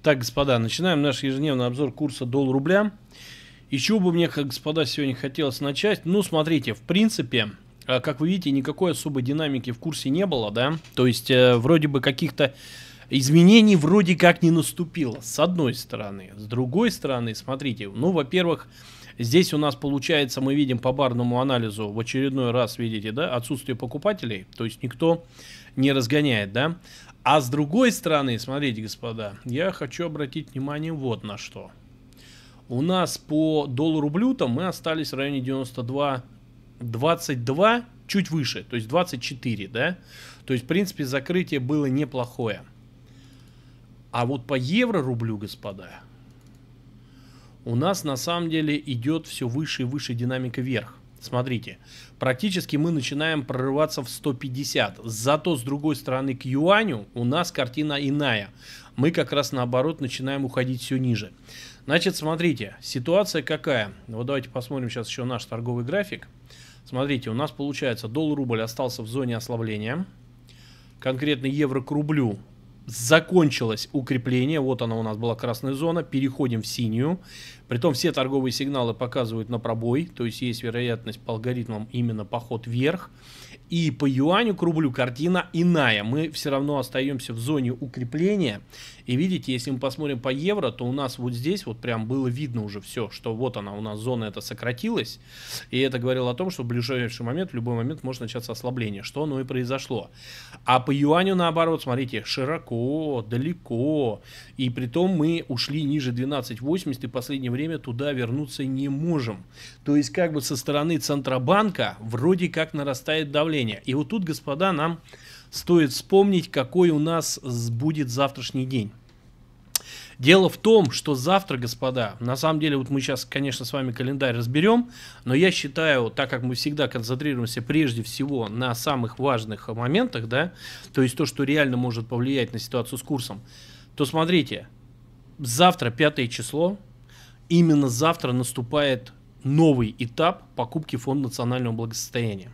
Так, господа, начинаем наш ежедневный обзор курса доллар-рубля. И чего бы мне, как господа, сегодня хотелось начать? Ну, смотрите, в принципе, а, как вы видите, никакой особой динамики в курсе не было, да? То есть, э, вроде бы каких-то изменений вроде как не наступило, с одной стороны. С другой стороны, смотрите, ну, во-первых, здесь у нас получается, мы видим по барному анализу в очередной раз, видите, да, отсутствие покупателей, то есть никто не разгоняет, да. А с другой стороны, смотрите, господа, я хочу обратить внимание вот на что. У нас по доллару-блютам мы остались в районе 92, 22, чуть выше, то есть 24, да? То есть, в принципе, закрытие было неплохое. А вот по евро-рублю, господа, у нас на самом деле идет все выше и выше динамика вверх. Смотрите, практически мы начинаем прорываться в 150. Зато с другой стороны к юаню у нас картина иная. Мы как раз наоборот начинаем уходить все ниже. Значит, смотрите, ситуация какая. Вот давайте посмотрим сейчас еще наш торговый график. Смотрите, у нас получается доллар-рубль остался в зоне ослабления. Конкретно евро к рублю закончилось укрепление, вот она у нас была красная зона, переходим в синюю. Притом все торговые сигналы показывают на пробой, то есть есть вероятность по алгоритмам именно поход вверх. И по юаню к рублю картина иная. Мы все равно остаемся в зоне укрепления. И видите, если мы посмотрим по евро, то у нас вот здесь вот прям было видно уже все, что вот она у нас зона эта сократилась. И это говорило о том, что в ближайший момент, в любой момент может начаться ослабление, что оно и произошло. А по юаню наоборот, смотрите, широко, далеко. И при том мы ушли ниже 12.80 и в последнее время туда вернуться не можем. То есть как бы со стороны Центробанка вроде как нарастает давление. И вот тут, господа, нам стоит вспомнить, какой у нас будет завтрашний день. Дело в том, что завтра, господа, на самом деле, вот мы сейчас, конечно, с вами календарь разберем, но я считаю, так как мы всегда концентрируемся прежде всего на самых важных моментах, да, то есть то, что реально может повлиять на ситуацию с курсом, то смотрите, завтра, пятое число, именно завтра наступает новый этап покупки Фонда национального благосостояния.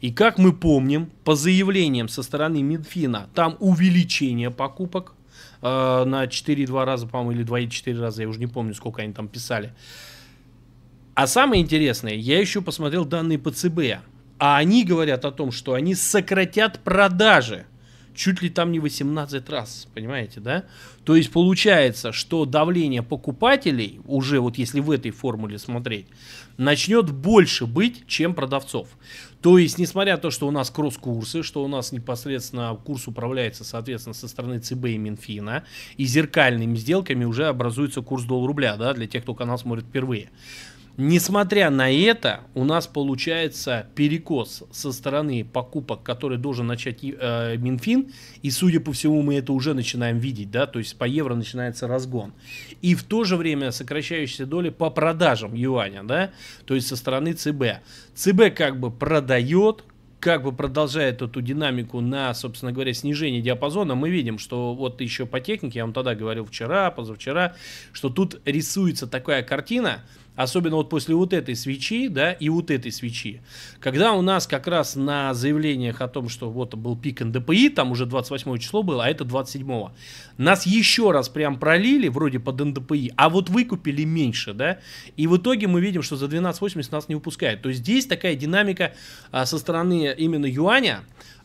И как мы помним, по заявлениям со стороны Минфина, там увеличение покупок э, на 4,2 раза, по-моему, или 2,4 раза, я уже не помню, сколько они там писали. А самое интересное, я еще посмотрел данные по ЦБ, а они говорят о том, что они сократят продажи чуть ли там не 18 раз, понимаете, да? То есть получается, что давление покупателей, уже вот если в этой формуле смотреть, начнет больше быть, чем продавцов. То есть, несмотря на то, что у нас кросс-курсы, что у нас непосредственно курс управляется, соответственно, со стороны ЦБ и Минфина, и зеркальными сделками уже образуется курс доллар-рубля, да, для тех, кто канал смотрит впервые. Несмотря на это, у нас получается перекос со стороны покупок, который должен начать э, Минфин, и, судя по всему, мы это уже начинаем видеть, да, то есть по евро начинается разгон. И в то же время сокращающиеся доли по продажам юаня, да, то есть со стороны ЦБ. ЦБ как бы продает, как бы продолжает эту динамику на, собственно говоря, снижение диапазона, мы видим, что вот еще по технике, я вам тогда говорил вчера, позавчера, что тут рисуется такая картина – особенно вот после вот этой свечи, да, и вот этой свечи, когда у нас как раз на заявлениях о том, что вот был пик НДПИ, там уже 28 число было, а это 27-го, нас еще раз прям пролили вроде под НДПИ, а вот выкупили меньше, да, и в итоге мы видим, что за 12.80 нас не выпускают. То есть здесь такая динамика а, со стороны именно юаня,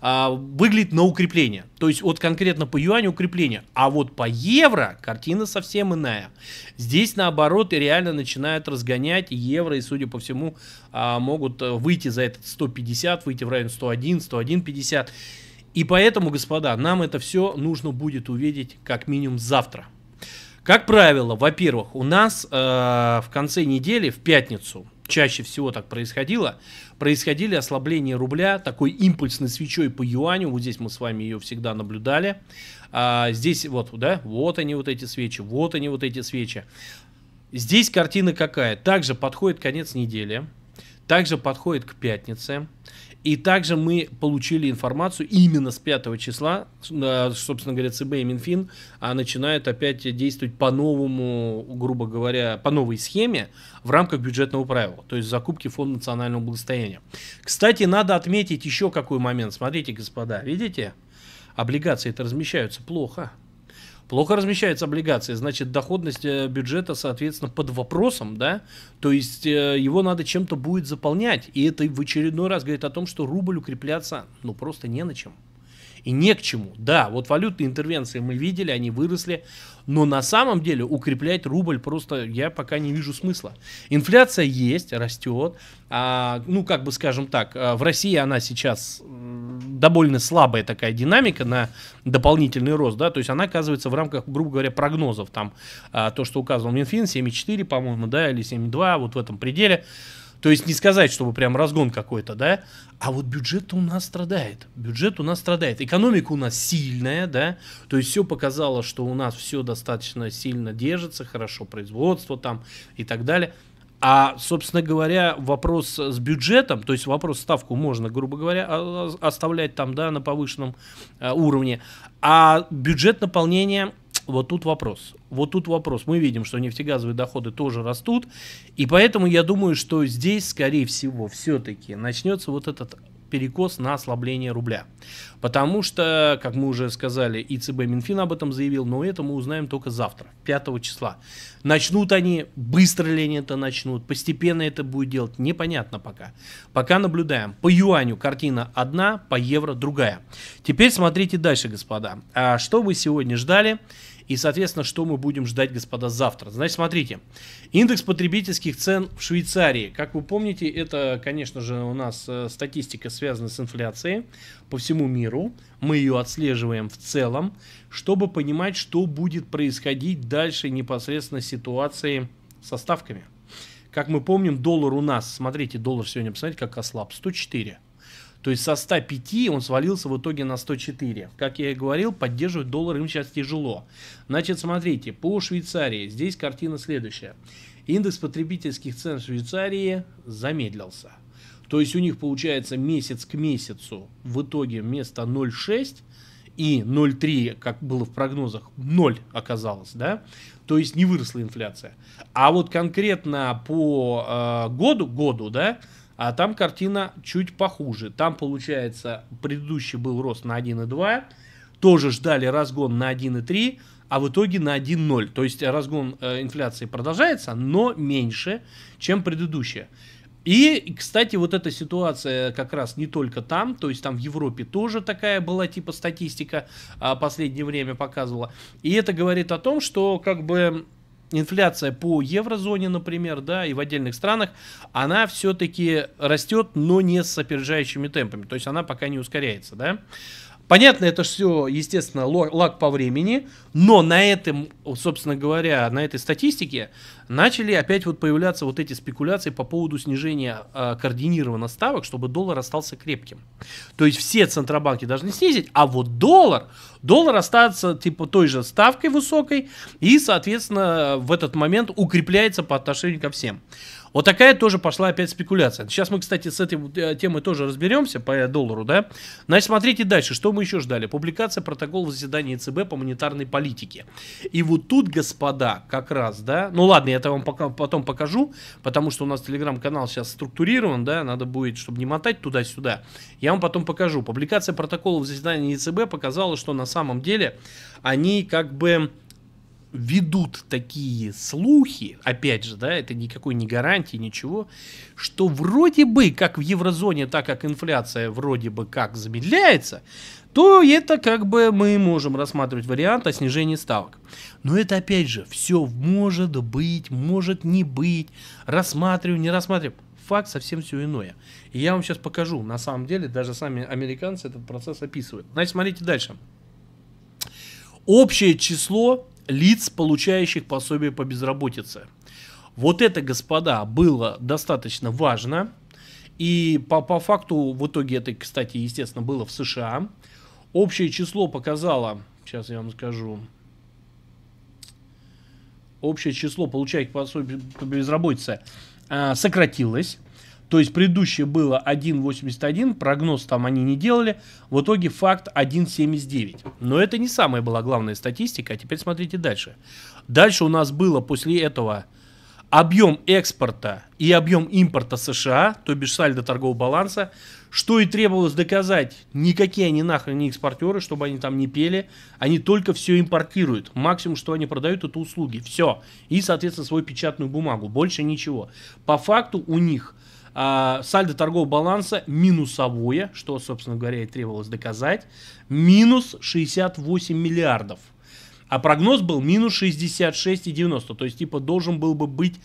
а, выглядит на укрепление. То есть вот конкретно по юаню укрепление. А вот по евро картина совсем иная. Здесь наоборот реально начинают разгонять евро и, судя по всему, а, могут э, выйти за этот 150, выйти в район 101, 101,50. И поэтому, господа, нам это все нужно будет увидеть как минимум завтра. Как правило, во-первых, у нас э, в конце недели, в пятницу, чаще всего так происходило, происходили ослабление рубля, такой импульсной свечой по юаню, вот здесь мы с вами ее всегда наблюдали. А, здесь вот, да, вот они вот эти свечи, вот они вот эти свечи. Здесь картина какая? Также подходит конец недели, также подходит к пятнице. И также мы получили информацию именно с 5 числа, собственно говоря, ЦБ и Минфин а начинают опять действовать по новому, грубо говоря, по новой схеме в рамках бюджетного правила, то есть закупки Фонда национального благосостояния. Кстати, надо отметить еще какой момент. Смотрите, господа, видите? облигации это размещаются плохо. Плохо размещаются облигации, значит, доходность э, бюджета, соответственно, под вопросом, да, то есть э, его надо чем-то будет заполнять. И это в очередной раз говорит о том, что рубль укрепляться, ну, просто не на чем и не к чему. Да, вот валютные интервенции мы видели, они выросли, но на самом деле укреплять рубль просто я пока не вижу смысла. Инфляция есть, растет. А, ну, как бы скажем так, а, в России она сейчас довольно слабая такая динамика на дополнительный рост, да, то есть она оказывается в рамках, грубо говоря, прогнозов, там, а, то, что указано в Минфин, 7,4, по-моему, да, или 7,2, вот в этом пределе. То есть не сказать, чтобы прям разгон какой-то, да, а вот бюджет у нас страдает. Бюджет у нас страдает. Экономика у нас сильная, да, то есть все показало, что у нас все достаточно сильно держится, хорошо производство там и так далее. А, собственно говоря, вопрос с бюджетом, то есть вопрос ставку можно, грубо говоря, оставлять там, да, на повышенном э, уровне, а бюджет наполнения вот тут вопрос. Вот тут вопрос. Мы видим, что нефтегазовые доходы тоже растут. И поэтому я думаю, что здесь, скорее всего, все-таки начнется вот этот перекос на ослабление рубля. Потому что, как мы уже сказали, и ЦБ Минфин об этом заявил, но это мы узнаем только завтра, 5 числа. Начнут они, быстро ли они это начнут, постепенно это будет делать, непонятно пока. Пока наблюдаем. По юаню картина одна, по евро другая. Теперь смотрите дальше, господа. А что вы сегодня ждали? И, соответственно, что мы будем ждать, господа, завтра? Значит, смотрите, индекс потребительских цен в Швейцарии. Как вы помните, это, конечно же, у нас э, статистика связана с инфляцией по всему миру. Мы ее отслеживаем в целом, чтобы понимать, что будет происходить дальше непосредственно с ситуацией со ставками. Как мы помним, доллар у нас, смотрите, доллар сегодня, посмотрите, как ослаб, 104. То есть со 105 он свалился в итоге на 104. Как я и говорил, поддерживать доллар им сейчас тяжело. Значит, смотрите, по Швейцарии здесь картина следующая. Индекс потребительских цен в Швейцарии замедлился. То есть у них получается месяц к месяцу в итоге вместо 0,6 и 0,3, как было в прогнозах, 0 оказалось, да? То есть не выросла инфляция. А вот конкретно по э, году, году, да, а там картина чуть похуже. Там, получается, предыдущий был рост на 1,2. Тоже ждали разгон на 1,3, а в итоге на 1,0. То есть разгон э, инфляции продолжается, но меньше, чем предыдущая. И, кстати, вот эта ситуация как раз не только там, то есть там в Европе тоже такая была, типа статистика а, последнее время показывала. И это говорит о том, что как бы инфляция по еврозоне, например, да, и в отдельных странах, она все-таки растет, но не с опережающими темпами. То есть она пока не ускоряется, да. Понятно, это все, естественно, лаг по времени, но на этом, собственно говоря, на этой статистике начали опять вот появляться вот эти спекуляции по поводу снижения э, координированных ставок, чтобы доллар остался крепким. То есть все центробанки должны снизить, а вот доллар, доллар остается типа той же ставкой высокой и, соответственно, в этот момент укрепляется по отношению ко всем. Вот такая тоже пошла опять спекуляция. Сейчас мы, кстати, с этой э, темой тоже разберемся по доллару, да? Значит, смотрите дальше, что мы еще ждали. Публикация протокола заседания ЦБ по монетарной политике. И вот тут, господа, как раз, да, ну ладно, я это вам пока, потом покажу, потому что у нас телеграм-канал сейчас структурирован, да, надо будет, чтобы не мотать туда-сюда, я вам потом покажу. Публикация протокола заседания ЦБ показала, что на самом деле они как бы ведут такие слухи, опять же, да, это никакой не гарантии, ничего, что вроде бы, как в еврозоне, так как инфляция вроде бы как замедляется, то это как бы мы можем рассматривать вариант о снижении ставок. Но это опять же, все может быть, может не быть, Рассматриваем, не рассматриваем, Факт совсем все иное. И я вам сейчас покажу, на самом деле, даже сами американцы этот процесс описывают. Значит, смотрите дальше. Общее число лиц, получающих пособие по безработице. Вот это, господа, было достаточно важно. И по, по факту, в итоге это, кстати, естественно, было в США. Общее число показало, сейчас я вам скажу, общее число получающих пособие по безработице а, сократилось то есть предыдущее было 1.81, прогноз там они не делали, в итоге факт 1.79. Но это не самая была главная статистика, а теперь смотрите дальше. Дальше у нас было после этого объем экспорта и объем импорта США, то бишь сальдо торгового баланса, что и требовалось доказать. Никакие они нахрен не экспортеры, чтобы они там не пели. Они только все импортируют. Максимум, что они продают, это услуги. Все. И, соответственно, свою печатную бумагу. Больше ничего. По факту у них а, сальдо торгового баланса минусовое, что, собственно говоря, и требовалось доказать. Минус 68 миллиардов. А прогноз был минус 66,90. То есть, типа, должен был бы быть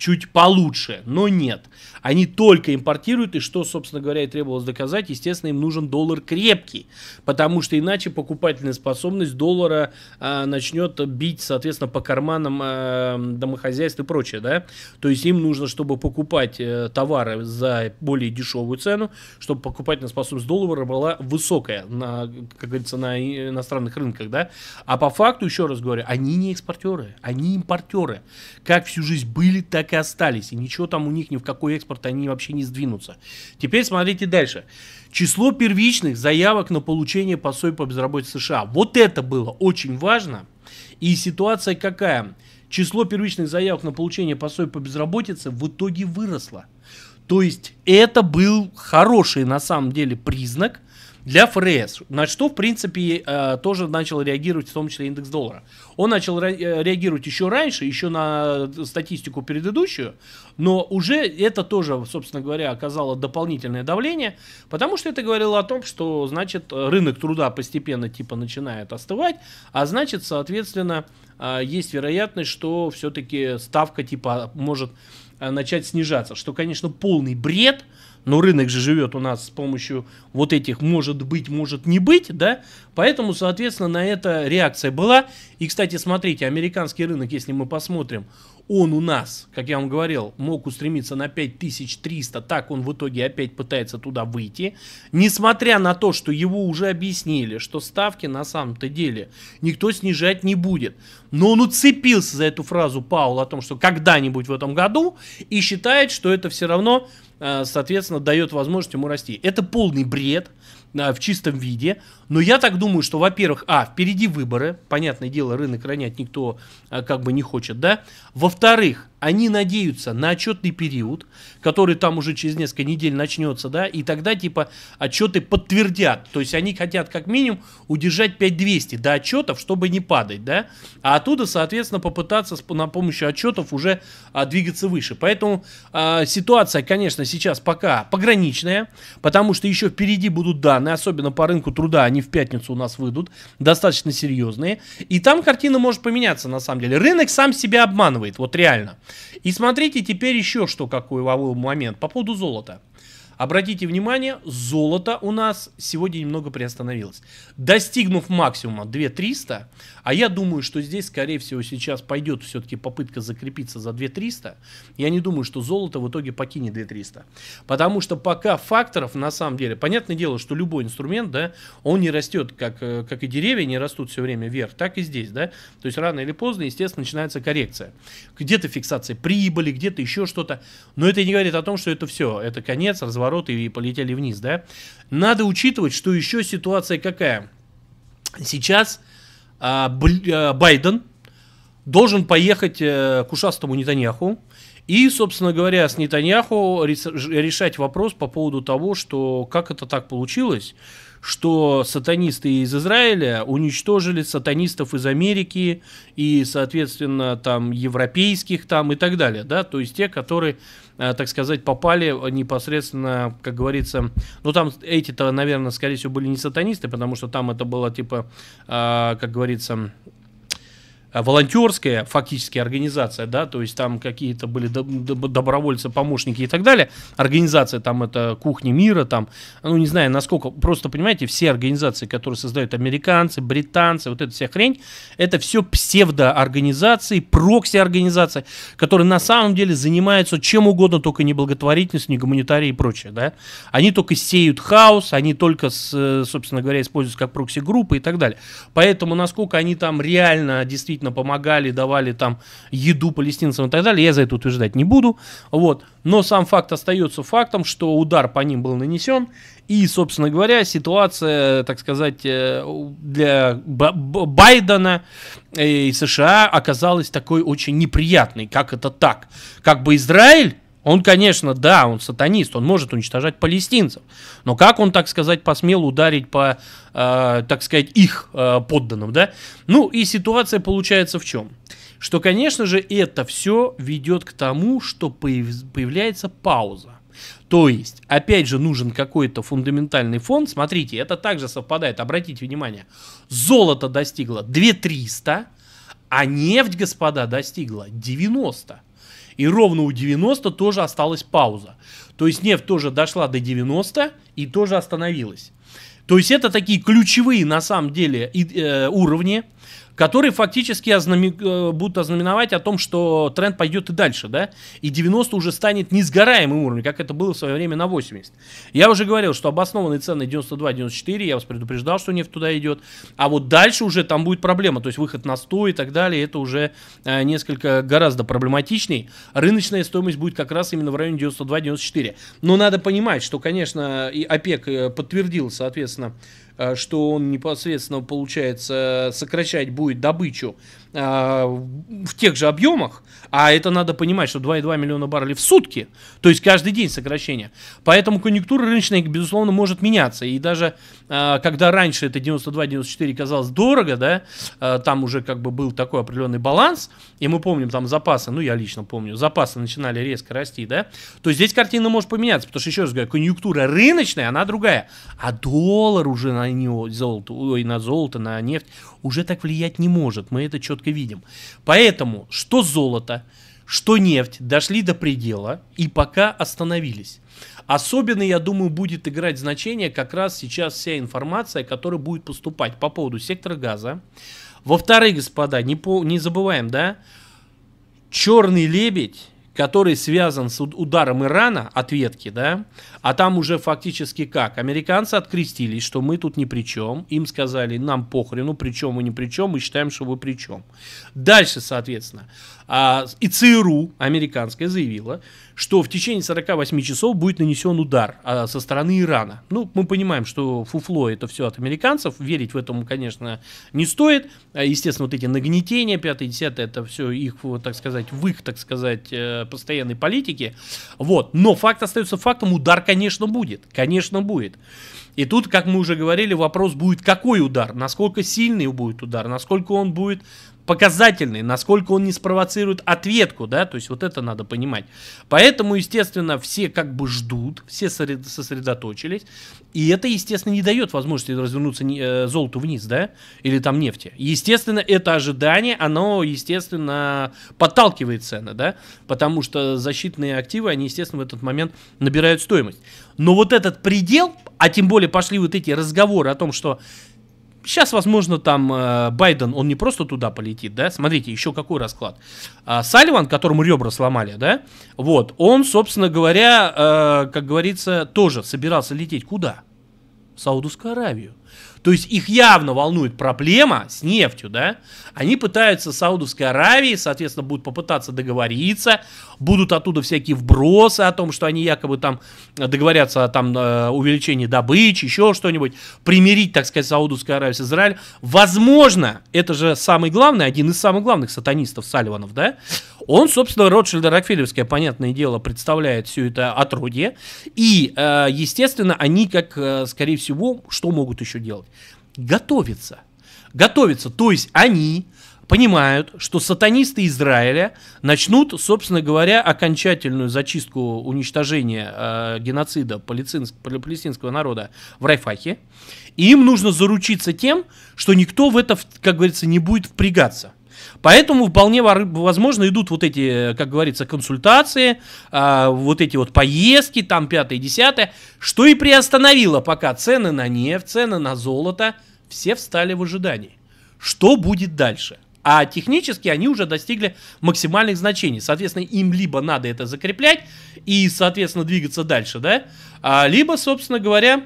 чуть получше, но нет. Они только импортируют, и что, собственно говоря, и требовалось доказать, естественно, им нужен доллар крепкий, потому что иначе покупательная способность доллара э, начнет бить, соответственно, по карманам э, домохозяйств и прочее, да. То есть им нужно, чтобы покупать э, товары за более дешевую цену, чтобы покупательная способность доллара была высокая, на, как говорится, на иностранных рынках, да. А по факту, еще раз говорю, они не экспортеры, они импортеры. Как всю жизнь были, так так и остались. И ничего там у них ни в какой экспорт они вообще не сдвинутся. Теперь смотрите дальше. Число первичных заявок на получение пособий по безработице США. Вот это было очень важно. И ситуация какая? Число первичных заявок на получение пособий по безработице в итоге выросло. То есть это был хороший на самом деле признак – для ФРС, на что, в принципе, э, тоже начал реагировать, в том числе индекс доллара. Он начал э, реагировать еще раньше, еще на э, статистику предыдущую, но уже это тоже, собственно говоря, оказало дополнительное давление, потому что это говорило о том, что, значит, рынок труда постепенно типа начинает остывать, а значит, соответственно, есть вероятность, что все-таки ставка типа может начать снижаться, что, конечно, полный бред, но рынок же живет у нас с помощью вот этих может быть, может не быть, да, поэтому, соответственно, на это реакция была. И, кстати, смотрите, американский рынок, если мы посмотрим, он у нас, как я вам говорил, мог устремиться на 5300, так он в итоге опять пытается туда выйти. Несмотря на то, что его уже объяснили, что ставки на самом-то деле никто снижать не будет. Но он уцепился за эту фразу Паула о том, что когда-нибудь в этом году, и считает, что это все равно Э, соответственно, дает возможность ему расти. Это полный бред э, в чистом виде, но я так думаю, что, во-первых, а, впереди выборы, понятное дело, рынок ронять никто э, как бы не хочет, да, во-вторых, они надеются на отчетный период, который там уже через несколько недель начнется, да, и тогда типа отчеты подтвердят. То есть они хотят как минимум удержать 5200 до отчетов, чтобы не падать, да, а оттуда, соответственно, попытаться с, на помощью отчетов уже а, двигаться выше. Поэтому а, ситуация, конечно, сейчас пока пограничная, потому что еще впереди будут данные, особенно по рынку труда, они в пятницу у нас выйдут, достаточно серьезные. И там картина может поменяться, на самом деле. Рынок сам себя обманывает, вот реально. И смотрите теперь еще, что какой ловил момент по поводу золота. Обратите внимание, золото у нас сегодня немного приостановилось. Достигнув максимума 2300, а я думаю, что здесь, скорее всего, сейчас пойдет все-таки попытка закрепиться за 2300, я не думаю, что золото в итоге покинет 2300. Потому что пока факторов, на самом деле, понятное дело, что любой инструмент, да, он не растет, как, э, как и деревья не растут все время вверх, так и здесь, да. То есть рано или поздно, естественно, начинается коррекция. Где-то фиксация прибыли, где-то еще что-то. Но это не говорит о том, что это все, это конец, разворот повороты и полетели вниз, да. Надо учитывать, что еще ситуация какая. Сейчас а, а Байден должен поехать э, к ушастому Нетаньяху и, собственно говоря, с Нетаньяху решать вопрос по поводу того, что как это так получилось, что сатанисты из Израиля уничтожили сатанистов из Америки и, соответственно, там европейских там и так далее, да, то есть те, которые, э, так сказать, попали непосредственно, как говорится, ну там эти-то, наверное, скорее всего, были не сатанисты, потому что там это было типа, э, как говорится, Э, волонтерская фактически организация, да, то есть там какие-то были добровольцы, помощники и так далее. Организация там это кухни мира, там, ну не знаю, насколько, просто понимаете, все организации, которые создают американцы, британцы, вот эта вся хрень, это все псевдоорганизации, прокси-организации, которые на самом деле занимаются чем угодно, только не благотворительностью, не гуманитарией и прочее, да. Они только сеют хаос, они только, с, собственно говоря, используются как прокси-группы и так далее. Поэтому насколько они там реально действительно действительно помогали, давали там еду палестинцам и так далее, я за это утверждать не буду. Вот. Но сам факт остается фактом, что удар по ним был нанесен. И, собственно говоря, ситуация, так сказать, э, для Байдена э, и США оказалась такой очень неприятной. Как это так? Как бы Израиль он, конечно, да, он сатанист, он может уничтожать палестинцев, но как он, так сказать, посмел ударить по, э, так сказать, их э, подданным, да? Ну и ситуация получается в чем? Что, конечно же, это все ведет к тому, что появляется пауза. То есть, опять же, нужен какой-то фундаментальный фонд. Смотрите, это также совпадает, обратите внимание. Золото достигло 2300, а нефть, господа, достигла 90. И ровно у 90 тоже осталась пауза. То есть нефть тоже дошла до 90 и тоже остановилась. То есть это такие ключевые на самом деле э, уровни, который фактически ознами... Э, будут ознаменовать о том, что тренд пойдет и дальше, да, и 90 уже станет несгораемым уровнем, как это было в свое время на 80. Я уже говорил, что обоснованные цены 92-94, я вас предупреждал, что нефть туда идет, а вот дальше уже там будет проблема, то есть выход на 100 и так далее, это уже э, несколько гораздо проблематичней. Рыночная стоимость будет как раз именно в районе 92-94. Но надо понимать, что, конечно, и ОПЕК э, подтвердил, соответственно, Э, что он непосредственно, получается, э, сокращать будет добычу э, в тех же объемах, а это надо понимать, что 2,2 миллиона баррелей в сутки, то есть каждый день сокращение. Поэтому конъюнктура рыночная, безусловно, может меняться. И даже когда раньше это 92-94 казалось дорого, да, там уже как бы был такой определенный баланс, и мы помним там запасы, ну я лично помню, запасы начинали резко расти, да, то здесь картина может поменяться, потому что, еще раз говорю, конъюнктура рыночная, она другая, а доллар уже на на него золото, ой, на золото, на нефть, уже так влиять не может. Мы это четко видим. Поэтому что золото, что нефть дошли до предела и пока остановились. Особенно, я думаю, будет играть значение как раз сейчас вся информация, которая будет поступать по поводу сектора газа. Во-вторых, господа, не, по, не забываем, да, черный лебедь который связан с ударом Ирана, ответки, да, а там уже фактически как? Американцы открестились, что мы тут ни при чем, им сказали, нам похрену, при чем мы ни при чем, мы считаем, что вы при чем. Дальше, соответственно, а, и ЦРУ американская заявила, что в течение 48 часов будет нанесен удар а, со стороны Ирана. Ну, мы понимаем, что фуфло это все от американцев, верить в этом, конечно, не стоит. А, естественно, вот эти нагнетения 5-10, это все их, так сказать, в их, так сказать, э, постоянной политике. Вот. Но факт остается фактом, удар, конечно, будет. Конечно, будет. И тут, как мы уже говорили, вопрос будет, какой удар, насколько сильный будет удар, насколько он будет показательный, насколько он не спровоцирует ответку, да, то есть вот это надо понимать. Поэтому, естественно, все как бы ждут, все сосредоточились, и это, естественно, не дает возможности развернуться не, э, золоту вниз, да, или там нефти. Естественно, это ожидание, оно, естественно, подталкивает цены, да, потому что защитные активы, они, естественно, в этот момент набирают стоимость. Но вот этот предел, а тем более пошли вот эти разговоры о том, что Сейчас, возможно, там э, Байден, он не просто туда полетит, да? Смотрите, еще какой расклад. А, Салливан, которому ребра сломали, да? Вот, он, собственно говоря, э, как говорится, тоже собирался лететь куда? Саудовскую Аравию. То есть их явно волнует проблема с нефтью, да? Они пытаются Саудовской Аравии, соответственно, будут попытаться договориться, будут оттуда всякие вбросы о том, что они якобы там договорятся о там э, увеличении добычи, еще что-нибудь, примирить, так сказать, Саудовскую Аравию с Израилем. Возможно, это же самый главный, один из самых главных сатанистов Сальванов, да? Он, собственно, Ротшильда Рокфелевское, понятное дело, представляет все это отродье. И, э, естественно, они, как, э, скорее всего, всего, что могут еще делать? Готовиться. Готовиться. То есть они понимают, что сатанисты Израиля начнут, собственно говоря, окончательную зачистку уничтожения э, геноцида палестинского народа в Райфахе. И им нужно заручиться тем, что никто в это, как говорится, не будет впрягаться. Поэтому вполне возможно идут вот эти, э, как говорится, консультации, а, вот эти вот поездки, там пятое, десятое, что и приостановило пока цены на нефть, цены на золото, все встали в ожидании. Что будет дальше? А технически они уже достигли максимальных значений. Соответственно, им либо надо это закреплять и, соответственно, двигаться дальше, да, а, либо, собственно говоря,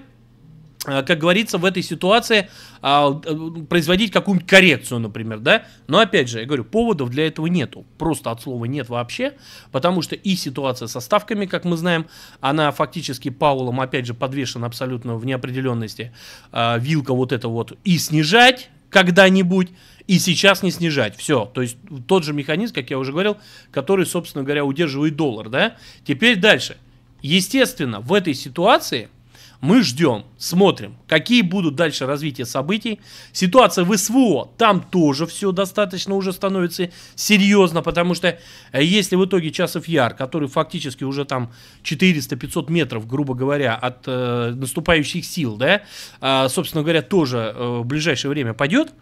Э, как говорится, в этой ситуации а, э, производить какую-нибудь коррекцию, например, да. Но опять же, я говорю, поводов для этого нету. Просто от слова нет вообще, потому что и ситуация со ставками, как мы знаем, она фактически Паулом, опять же, подвешена абсолютно в неопределенности. А, вилка вот эта вот и снижать когда-нибудь, и сейчас не снижать. Все. То есть тот же механизм, как я уже говорил, который, собственно говоря, удерживает доллар, да. Теперь дальше. Естественно, в этой ситуации – мы ждем, смотрим, какие будут дальше развития событий. Ситуация в СВО, там тоже все достаточно уже становится серьезно, потому что э, если в итоге Часов Яр, который фактически уже там 400-500 метров, грубо говоря, от э, наступающих сил, да, э, собственно говоря, тоже э, в ближайшее время пойдет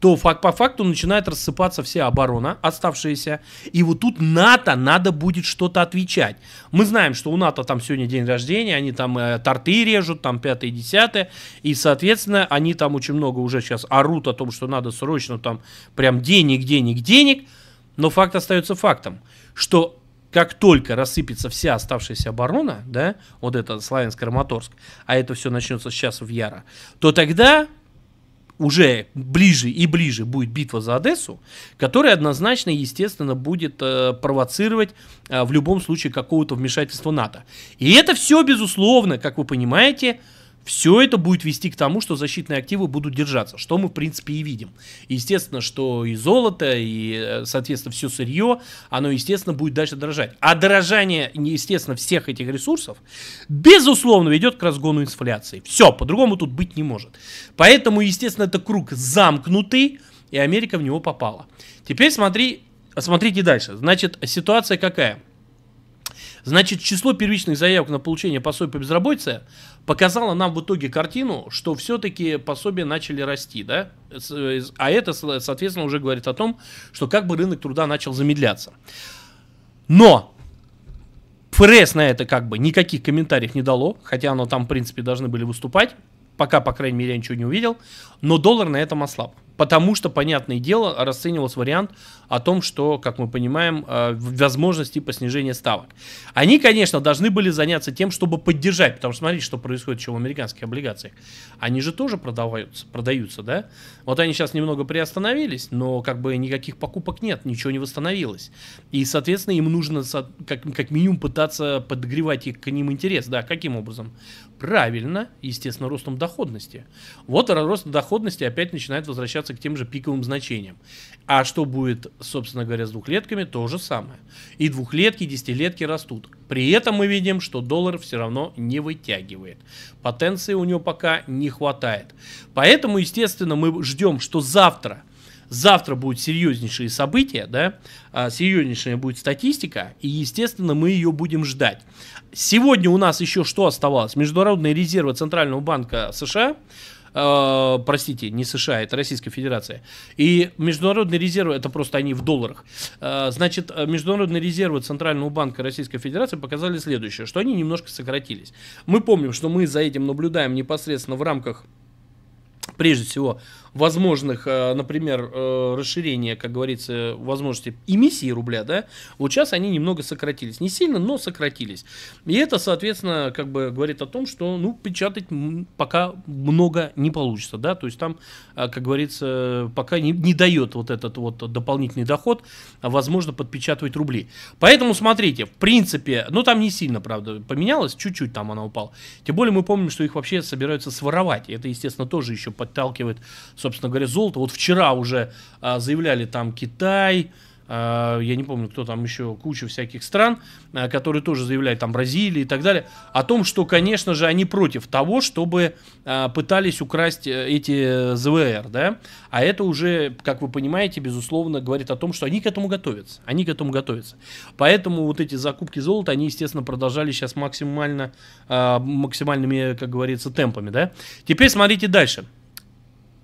то факт по факту начинает рассыпаться вся оборона, оставшаяся. И вот тут НАТО надо будет что-то отвечать. Мы знаем, что у НАТО там сегодня день рождения, они там э, торты режут, там пятое и десятое. И, соответственно, они там очень много уже сейчас орут о том, что надо срочно там прям денег, денег, денег. Но факт остается фактом, что как только рассыпется вся оставшаяся оборона, да, вот это Славянск-Краматорск, а это все начнется сейчас в Яра, то тогда уже ближе и ближе будет битва за Одессу, которая однозначно, естественно, будет э, провоцировать э, в любом случае какого-то вмешательства НАТО. И это все, безусловно, как вы понимаете, э, все это будет вести к тому, что защитные активы будут держаться, что мы, в принципе, и видим. Естественно, что и золото, и, э, соответственно, все сырье, оно, естественно, будет дальше дорожать. А дорожание, естественно, всех этих ресурсов, безусловно, ведет к разгону инфляции. Все, по-другому тут быть не может. Поэтому, естественно, это круг замкнутый, и Америка в него попала. Теперь смотри, смотрите дальше. Значит, ситуация какая? Значит, число первичных заявок на получение пособия по безработице показала нам в итоге картину, что все-таки пособия начали расти, да? А это, соответственно, уже говорит о том, что как бы рынок труда начал замедляться. Но ФРС на это как бы никаких комментариев не дало, хотя оно там, в принципе, должны были выступать. Пока, по крайней мере, я ничего не увидел. Но доллар на этом ослаб. Потому что, понятное дело, расценивался вариант о том, что, как мы понимаем, э, возможности по снижению ставок. Они, конечно, должны были заняться тем, чтобы поддержать, потому что смотрите, что происходит еще в американских облигациях. Они же тоже продаваются, продаются, да? Вот они сейчас немного приостановились, но как бы никаких покупок нет, ничего не восстановилось. И, соответственно, им нужно как, как минимум пытаться подогревать их, к ним интерес, да, каким образом? Правильно, естественно, ростом доходности. Вот рост доходности опять начинает возвращаться к тем же пиковым значениям. А что будет, собственно говоря, с двухлетками, то же самое. И двухлетки, и десятилетки растут. При этом мы видим, что доллар все равно не вытягивает. Потенции у него пока не хватает. Поэтому, естественно, мы ждем, что завтра завтра будут серьезнейшие события, да, а, серьезнейшая будет статистика, и, естественно, мы ее будем ждать. Сегодня у нас еще что оставалось? Международные резервы Центрального банка США, э, простите, не США, это Российская Федерация. И международные резервы, это просто они в долларах. Э, значит, э, международные резервы Центрального банка Российской Федерации показали следующее, что они немножко сократились. Мы помним, что мы за этим наблюдаем непосредственно в рамках прежде всего возможных, э, например, э, расширения, как говорится, возможности эмиссии рубля, да, вот сейчас они немного сократились. Не сильно, но сократились. И это, соответственно, как бы говорит о том, что, ну, печатать пока много не получится, да, то есть там, э, как говорится, пока не, не дает вот этот вот дополнительный доход, а возможно, подпечатывать рубли. Поэтому смотрите, в принципе, ну, там не сильно, правда, поменялось, чуть-чуть там она упала. Тем более мы помним, что их вообще собираются своровать, это, естественно, тоже еще подталкивает, собственно, собственно говоря, золото. Вот вчера уже а, заявляли там Китай, а, я не помню, кто там еще, куча всяких стран, а, которые тоже заявляют, там Бразилия и так далее, о том, что, конечно же, они против того, чтобы а, пытались украсть э, эти э, ЗВР, да, а это уже, как вы понимаете, безусловно, говорит о том, что они к этому готовятся, они к этому готовятся. Поэтому вот эти закупки золота, они, естественно, продолжали сейчас максимально, а, максимальными, как говорится, темпами, да. Теперь смотрите дальше.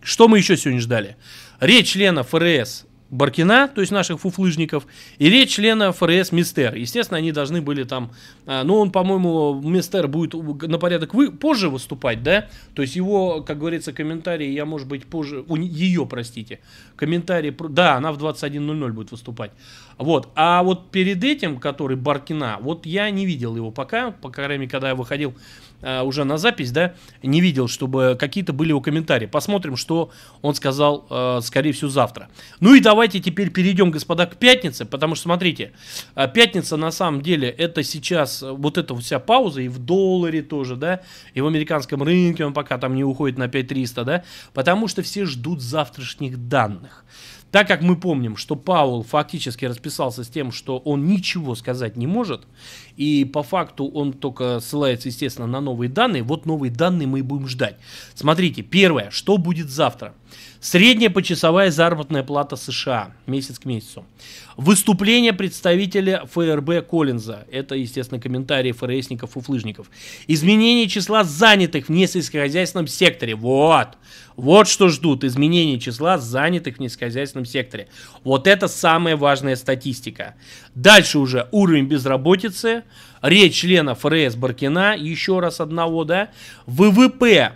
Что мы еще сегодня ждали? Речь члена ФРС Баркина, то есть наших фуфлыжников, и речь члена ФРС Мистер. Естественно, они должны были там, а, ну, он, по-моему, Мистер будет на порядок вы, позже выступать, да? То есть его, как говорится, комментарии, я, может быть, позже, у, ее, простите, комментарии, да, она в 21.00 будет выступать. Вот, а вот перед этим, который Баркина, вот я не видел его пока, по крайней мере, когда я выходил э, уже на запись, да, не видел, чтобы какие-то были его комментарии. Посмотрим, что он сказал, э, скорее всего, завтра. Ну и давайте теперь перейдем, господа, к пятнице, потому что, смотрите, э, пятница на самом деле это сейчас э, вот эта вся пауза и в долларе тоже, да, и в американском рынке он пока там не уходит на 5300, да, потому что все ждут завтрашних данных. Так как мы помним, что Паул фактически расписался с тем, что он ничего сказать не может, и по факту он только ссылается, естественно, на новые данные. Вот новые данные мы и будем ждать. Смотрите, первое, что будет завтра? Средняя почасовая заработная плата США месяц к месяцу. Выступление представителя ФРБ Коллинза. Это, естественно, комментарии ФРСников и флыжников. Изменение числа занятых в несельскохозяйственном секторе. Вот. Вот что ждут. Изменение числа занятых в несельскохозяйственном секторе. Вот это самая важная статистика. Дальше уже уровень безработицы Речь члена ФРС Баркина, еще раз одного, да. ВВП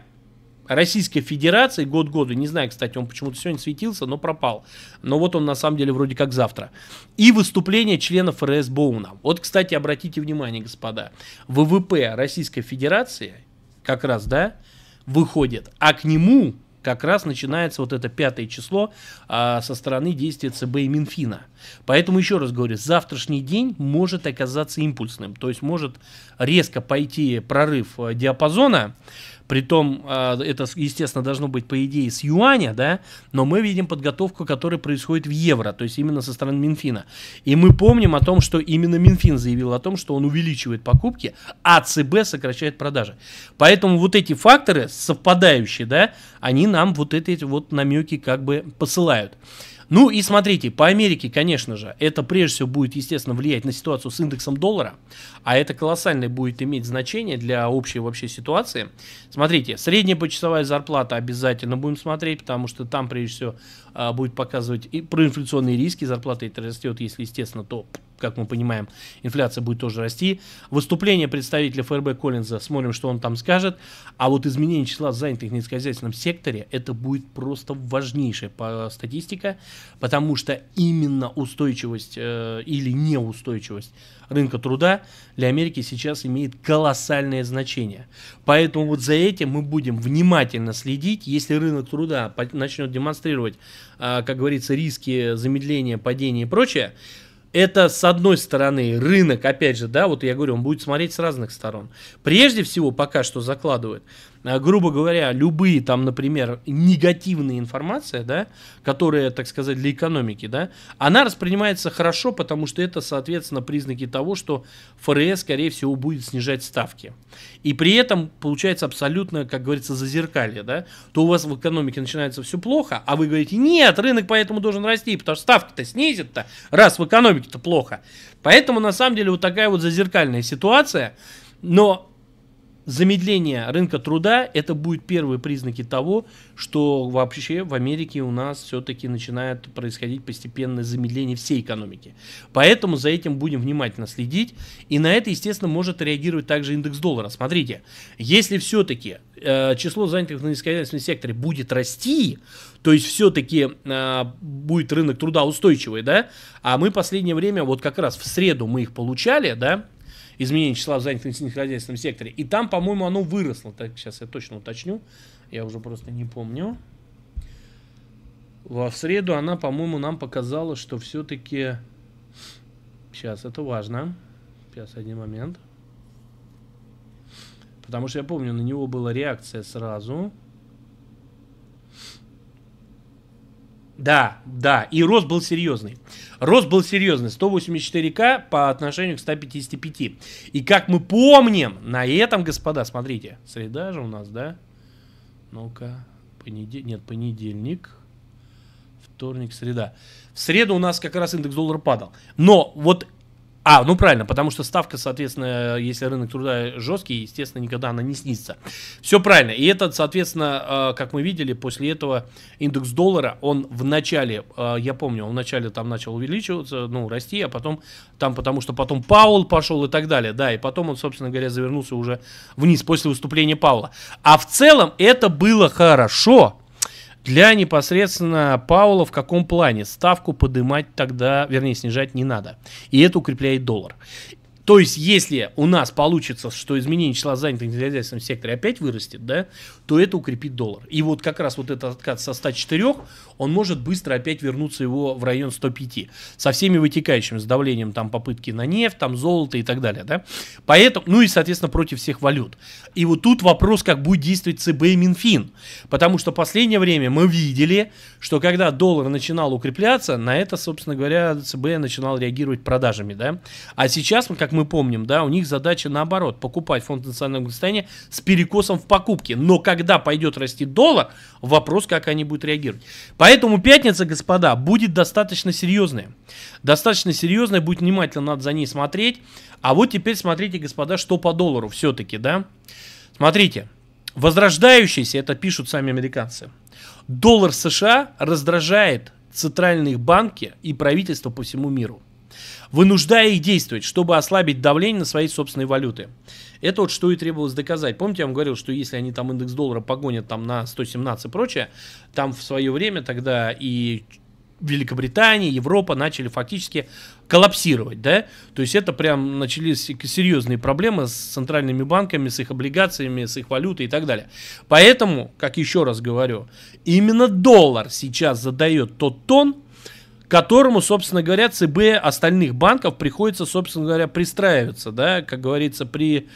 Российской Федерации год году, не знаю, кстати, он почему-то сегодня светился, но пропал. Но вот он на самом деле вроде как завтра. И выступление члена ФРС Боуна. Вот, кстати, обратите внимание, господа, ВВП Российской Федерации как раз, да, выходит, а к нему как раз начинается вот это пятое число а, со стороны действия ЦБ и Минфина. Поэтому еще раз говорю, завтрашний день может оказаться импульсным, то есть может резко пойти прорыв э, диапазона, Притом э, это, естественно, должно быть, по идее, с юаня, да, но мы видим подготовку, которая происходит в евро, то есть именно со стороны Минфина. И мы помним о том, что именно Минфин заявил о том, что он увеличивает покупки, а ЦБ сокращает продажи. Поэтому вот эти факторы, совпадающие, да, они нам вот эти вот намеки как бы посылают. Ну и смотрите, по Америке, конечно же, это прежде всего будет, естественно, влиять на ситуацию с индексом доллара, а это колоссальное будет иметь значение для общей вообще ситуации. Смотрите, средняя почасовая зарплата обязательно будем смотреть, потому что там прежде всего а, будет показывать и проинфляционные риски, зарплата это растет, если, естественно, то, как мы понимаем, инфляция будет тоже расти. Выступление представителя ФРБ Коллинза, смотрим, что он там скажет. А вот изменение числа занятых в низкохозяйственном секторе, это будет просто важнейшая статистика, потому что именно устойчивость э, или неустойчивость рынка труда для Америки сейчас имеет колоссальное значение. Поэтому вот за этим мы будем внимательно следить. Если рынок труда начнет демонстрировать, а, как говорится, риски замедления, падения и прочее, это с одной стороны рынок, опять же, да, вот я говорю, он будет смотреть с разных сторон. Прежде всего пока что закладывает Э, грубо говоря, любые там, например, негативные информация, да, которая, так сказать, для экономики, да, она воспринимается хорошо, потому что это, соответственно, признаки того, что ФРС, скорее всего, будет снижать ставки. И при этом получается абсолютно, как говорится, зазеркалье, да, то у вас в экономике начинается все плохо, а вы говорите, нет, рынок поэтому должен расти, потому что ставки-то снизит-то, раз в экономике-то плохо. Поэтому, на самом деле, вот такая вот зазеркальная ситуация, но замедление рынка труда это будет первые признаки того, что вообще в Америке у нас все-таки начинает происходить постепенное замедление всей экономики. Поэтому за этим будем внимательно следить. И на это, естественно, может реагировать также индекс доллара. Смотрите, если все-таки э, число занятых на низкостоянственном секторе будет расти, то есть все-таки э, будет рынок труда устойчивый, да, а мы последнее время, вот как раз в среду мы их получали, да, изменение числа занятых в сельскохозяйственном секторе. И там, по-моему, оно выросло. Так, сейчас я точно уточню. Я уже просто не помню. Во среду она, по-моему, нам показала, что все-таки... Сейчас, это важно. Сейчас, один момент. Потому что я помню, на него была реакция сразу. Да, да, и рост был серьезный. Рост был серьезный, 184к по отношению к 155. И как мы помним, на этом, господа, смотрите, среда же у нас, да? Ну-ка, понедельник, нет, понедельник, вторник, среда. В среду у нас как раз индекс доллара падал. Но вот а, ну правильно, потому что ставка, соответственно, если рынок труда жесткий, естественно, никогда она не снизится. Все правильно. И это, соответственно, э, как мы видели, после этого индекс доллара, он в начале, э, я помню, он в начале там начал увеличиваться, ну, расти, а потом там, потому что потом Паул пошел и так далее. Да, и потом он, собственно говоря, завернулся уже вниз после выступления Паула. А в целом это было хорошо для непосредственно Паула в каком плане? Ставку поднимать тогда, вернее, снижать не надо. И это укрепляет доллар. То есть, если у нас получится, что изменение числа занятых в хозяйственном секторе опять вырастет, да, то это укрепит доллар. И вот как раз вот этот откат со 104, он может быстро опять вернуться его в район 105. Со всеми вытекающими, с давлением там попытки на нефть, там золото и так далее, да. Поэтому, ну и, соответственно, против всех валют. И вот тут вопрос, как будет действовать ЦБ и Минфин. Потому что последнее время мы видели, что когда доллар начинал укрепляться, на это, собственно говоря, ЦБ начинал реагировать продажами, да. А сейчас, как мы помним, да, у них задача наоборот, покупать фонд национального благосостояния с перекосом в покупке. Но когда пойдет расти доллар, вопрос, как они будут реагировать. Поэтому пятница, господа, будет достаточно серьезная. Достаточно серьезная, будет внимательно, надо за ней смотреть. А вот теперь смотрите, господа, что по доллару все-таки, да. Смотрите, возрождающийся, это пишут сами американцы, доллар США раздражает центральные банки и правительства по всему миру вынуждая их действовать, чтобы ослабить давление на свои собственные валюты. Это вот что и требовалось доказать. Помните, я вам говорил, что если они там индекс доллара погонят там на 117 и прочее, там в свое время тогда и Великобритания, Европа начали фактически коллапсировать, да, то есть это прям начались серьезные проблемы с центральными банками, с их облигациями, с их валютой и так далее. Поэтому, как еще раз говорю, именно доллар сейчас задает тот тон, которому, собственно говоря, ЦБ остальных банков приходится, собственно говоря, пристраиваться, да, как говорится, при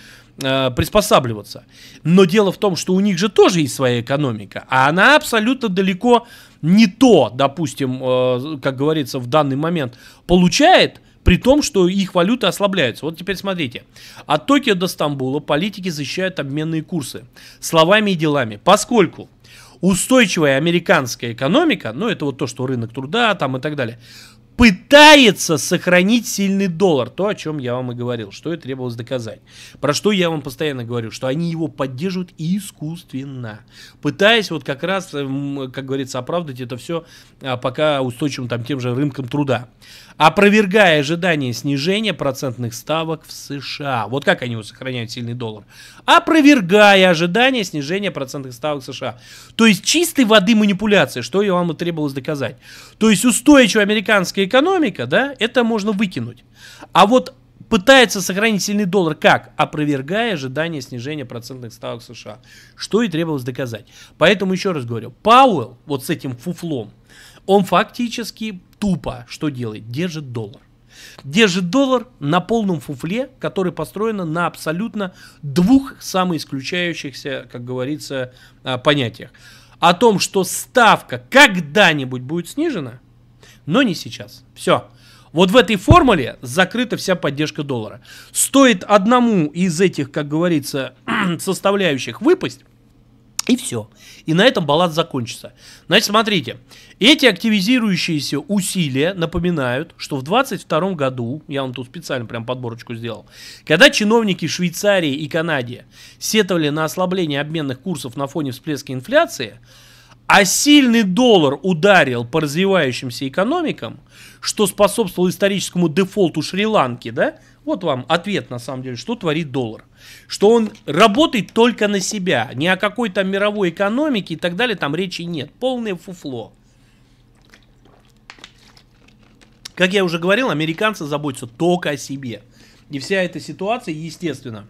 э, приспосабливаться. Но дело в том, что у них же тоже есть своя экономика, а она абсолютно далеко не то, допустим, э, как говорится, в данный момент получает, при том, что их валюты ослабляются. Вот теперь смотрите. От Токио до Стамбула политики защищают обменные курсы словами и делами, поскольку устойчивая американская экономика, ну это вот то, что рынок труда там и так далее, пытается сохранить сильный доллар. То, о чем я вам и говорил, что и требовалось доказать. Про что я вам постоянно говорю, что они его поддерживают искусственно. Пытаясь вот как раз, эм, как говорится, оправдать это все а, пока устойчивым там тем же рынком труда опровергая ожидания снижения процентных ставок в США. Вот как они сохраняют сильный доллар. Опровергая ожидания снижения процентных ставок в США. То есть чистой воды манипуляции, что я вам и требовалось доказать. То есть устойчивая американская экономика, да, это можно выкинуть. А вот пытается сохранить сильный доллар. Как? Опровергая ожидания снижения процентных ставок США. Что и требовалось доказать. Поэтому еще раз говорю, Пауэлл вот с этим фуфлом, он фактически тупо что делает? Держит доллар. Держит доллар на полном фуфле, который построен на абсолютно двух самоисключающихся, как говорится, а, понятиях. О том, что ставка когда-нибудь будет снижена, но не сейчас. Все. Вот в этой формуле закрыта вся поддержка доллара. Стоит одному из этих, как говорится, составляющих выпасть, и все. И на этом баланс закончится. Значит, смотрите, эти активизирующиеся усилия напоминают, что в 22 году, я вам тут специально прям подборочку сделал, когда чиновники Швейцарии и Канаде сетовали на ослабление обменных курсов на фоне всплеска инфляции, а сильный доллар ударил по развивающимся экономикам, что способствовало историческому дефолту Шри-Ланки, да, вот вам ответ, на самом деле, что творит доллар. Что он работает только на себя, ни о какой там мировой экономике и так далее там речи нет. Полное фуфло. Как я уже говорил, американцы заботятся только о себе. И вся эта ситуация, естественно,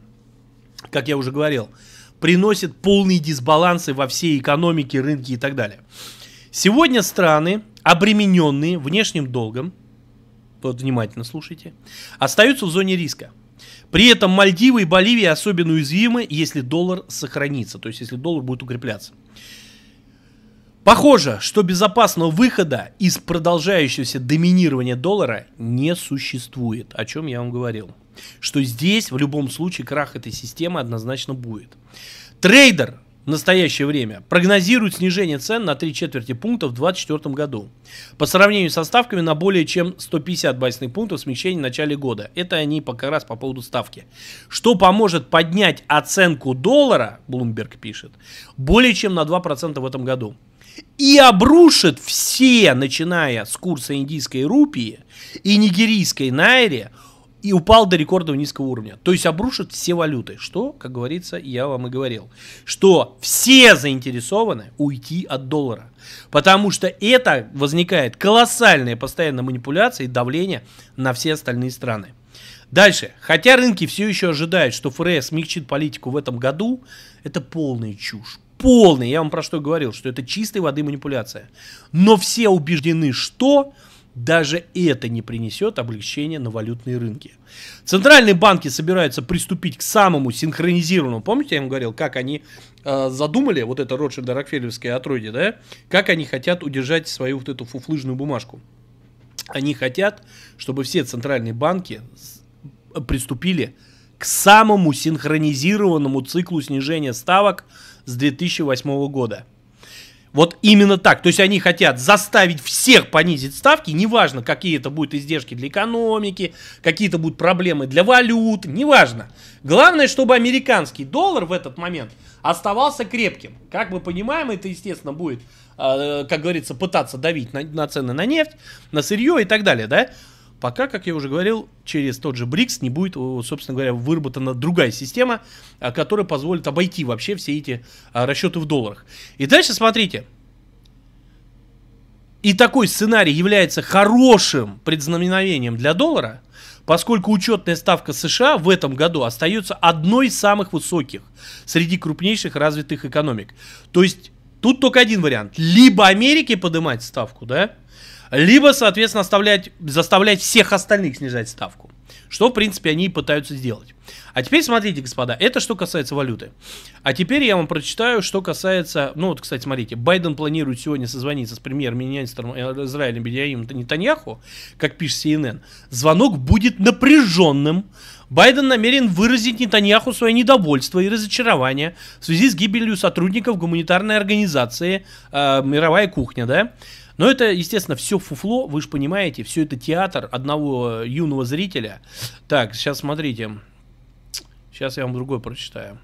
как я уже говорил, приносит полные дисбалансы во всей экономике, рынке и так далее. Сегодня страны, обремененные внешним долгом, вот внимательно слушайте, остаются в зоне риска. При этом Мальдивы и Боливия особенно уязвимы, если доллар сохранится, то есть если доллар будет укрепляться. Похоже, что безопасного выхода из продолжающегося доминирования доллара не существует, о чем я вам говорил. Что здесь в любом случае крах этой системы однозначно будет. Трейдер в настоящее время прогнозируют снижение цен на три четверти пункта в 2024 году. По сравнению со ставками на более чем 150 базисных пунктов смещения в начале года. Это они пока раз по поводу ставки. Что поможет поднять оценку доллара, Bloomberg пишет, более чем на 2% в этом году. И обрушит все, начиная с курса индийской рупии и нигерийской найри, и упал до рекордного низкого уровня. То есть обрушат все валюты, что, как говорится, я вам и говорил, что все заинтересованы уйти от доллара, потому что это возникает колоссальная постоянная манипуляция и давление на все остальные страны. Дальше. Хотя рынки все еще ожидают, что ФРС смягчит политику в этом году, это полная чушь. Полная. Я вам про что говорил, что это чистой воды манипуляция. Но все убеждены, что даже это не принесет облегчения на валютные рынки. Центральные банки собираются приступить к самому синхронизированному. Помните, я вам говорил, как они э, задумали, вот это Ротшильда Рокфеллерское отродье, да? Как они хотят удержать свою вот эту фуфлыжную бумажку. Они хотят, чтобы все центральные банки э, приступили к самому синхронизированному циклу снижения ставок с 2008 года – вот именно так. То есть они хотят заставить всех понизить ставки, неважно, какие это будут издержки для экономики, какие то будут проблемы для валют, неважно. Главное, чтобы американский доллар в этот момент оставался крепким. Как мы понимаем, это, естественно, будет, э, как говорится, пытаться давить на, на цены на нефть, на сырье и так далее, да? Пока, как я уже говорил, через тот же БРИКС не будет, собственно говоря, выработана другая система, а, которая позволит обойти вообще все эти а, расчеты в долларах. И дальше смотрите. И такой сценарий является хорошим предзнаменованием для доллара, поскольку учетная ставка США в этом году остается одной из самых высоких среди крупнейших развитых экономик. То есть тут только один вариант. Либо Америке поднимать ставку, да, либо, соответственно, оставлять, заставлять всех остальных снижать ставку. Что, в принципе, они и пытаются сделать. А теперь смотрите, господа, это что касается валюты. А теперь я вам прочитаю, что касается... Ну вот, кстати, смотрите, Байден планирует сегодня созвониться с премьер-министром э, Израиля Бедиаим Нетаньяху, как пишет CNN. Звонок будет напряженным. Байден намерен выразить Нетаньяху свое недовольство и разочарование в связи с гибелью сотрудников гуманитарной организации э, «Мировая кухня», да, но это, естественно, все фуфло, вы же понимаете, все это театр одного э, юного зрителя. Так, сейчас смотрите. Сейчас я вам другой прочитаю.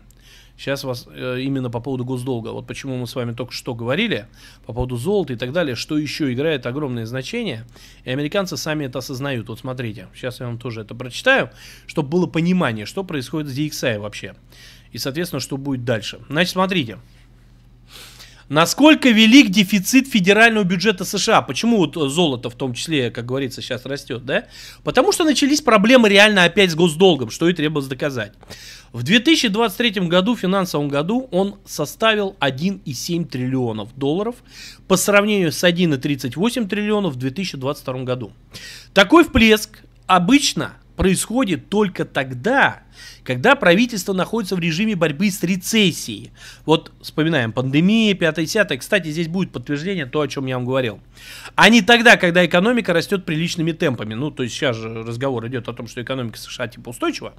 Сейчас вас э, именно по поводу госдолга. Вот почему мы с вами только что говорили по поводу золота и так далее, что еще играет огромное значение. И американцы сами это осознают. Вот смотрите, сейчас я вам тоже это прочитаю, чтобы было понимание, что происходит с DXI вообще. И, соответственно, что будет дальше. Значит, Смотрите. Насколько велик дефицит федерального бюджета США? Почему вот э, золото в том числе, как говорится, сейчас растет, да? Потому что начались проблемы реально опять с госдолгом, что и требовалось доказать. В 2023 году, финансовом году, он составил 1,7 триллионов долларов по сравнению с 1,38 триллионов в 2022 году. Такой всплеск обычно происходит только тогда, когда правительство находится в режиме борьбы с рецессией. Вот вспоминаем пандемия, 5-10. Кстати, здесь будет подтверждение то, о чем я вам говорил. А не тогда, когда экономика растет приличными темпами. Ну, то есть сейчас же разговор идет о том, что экономика США типа устойчива.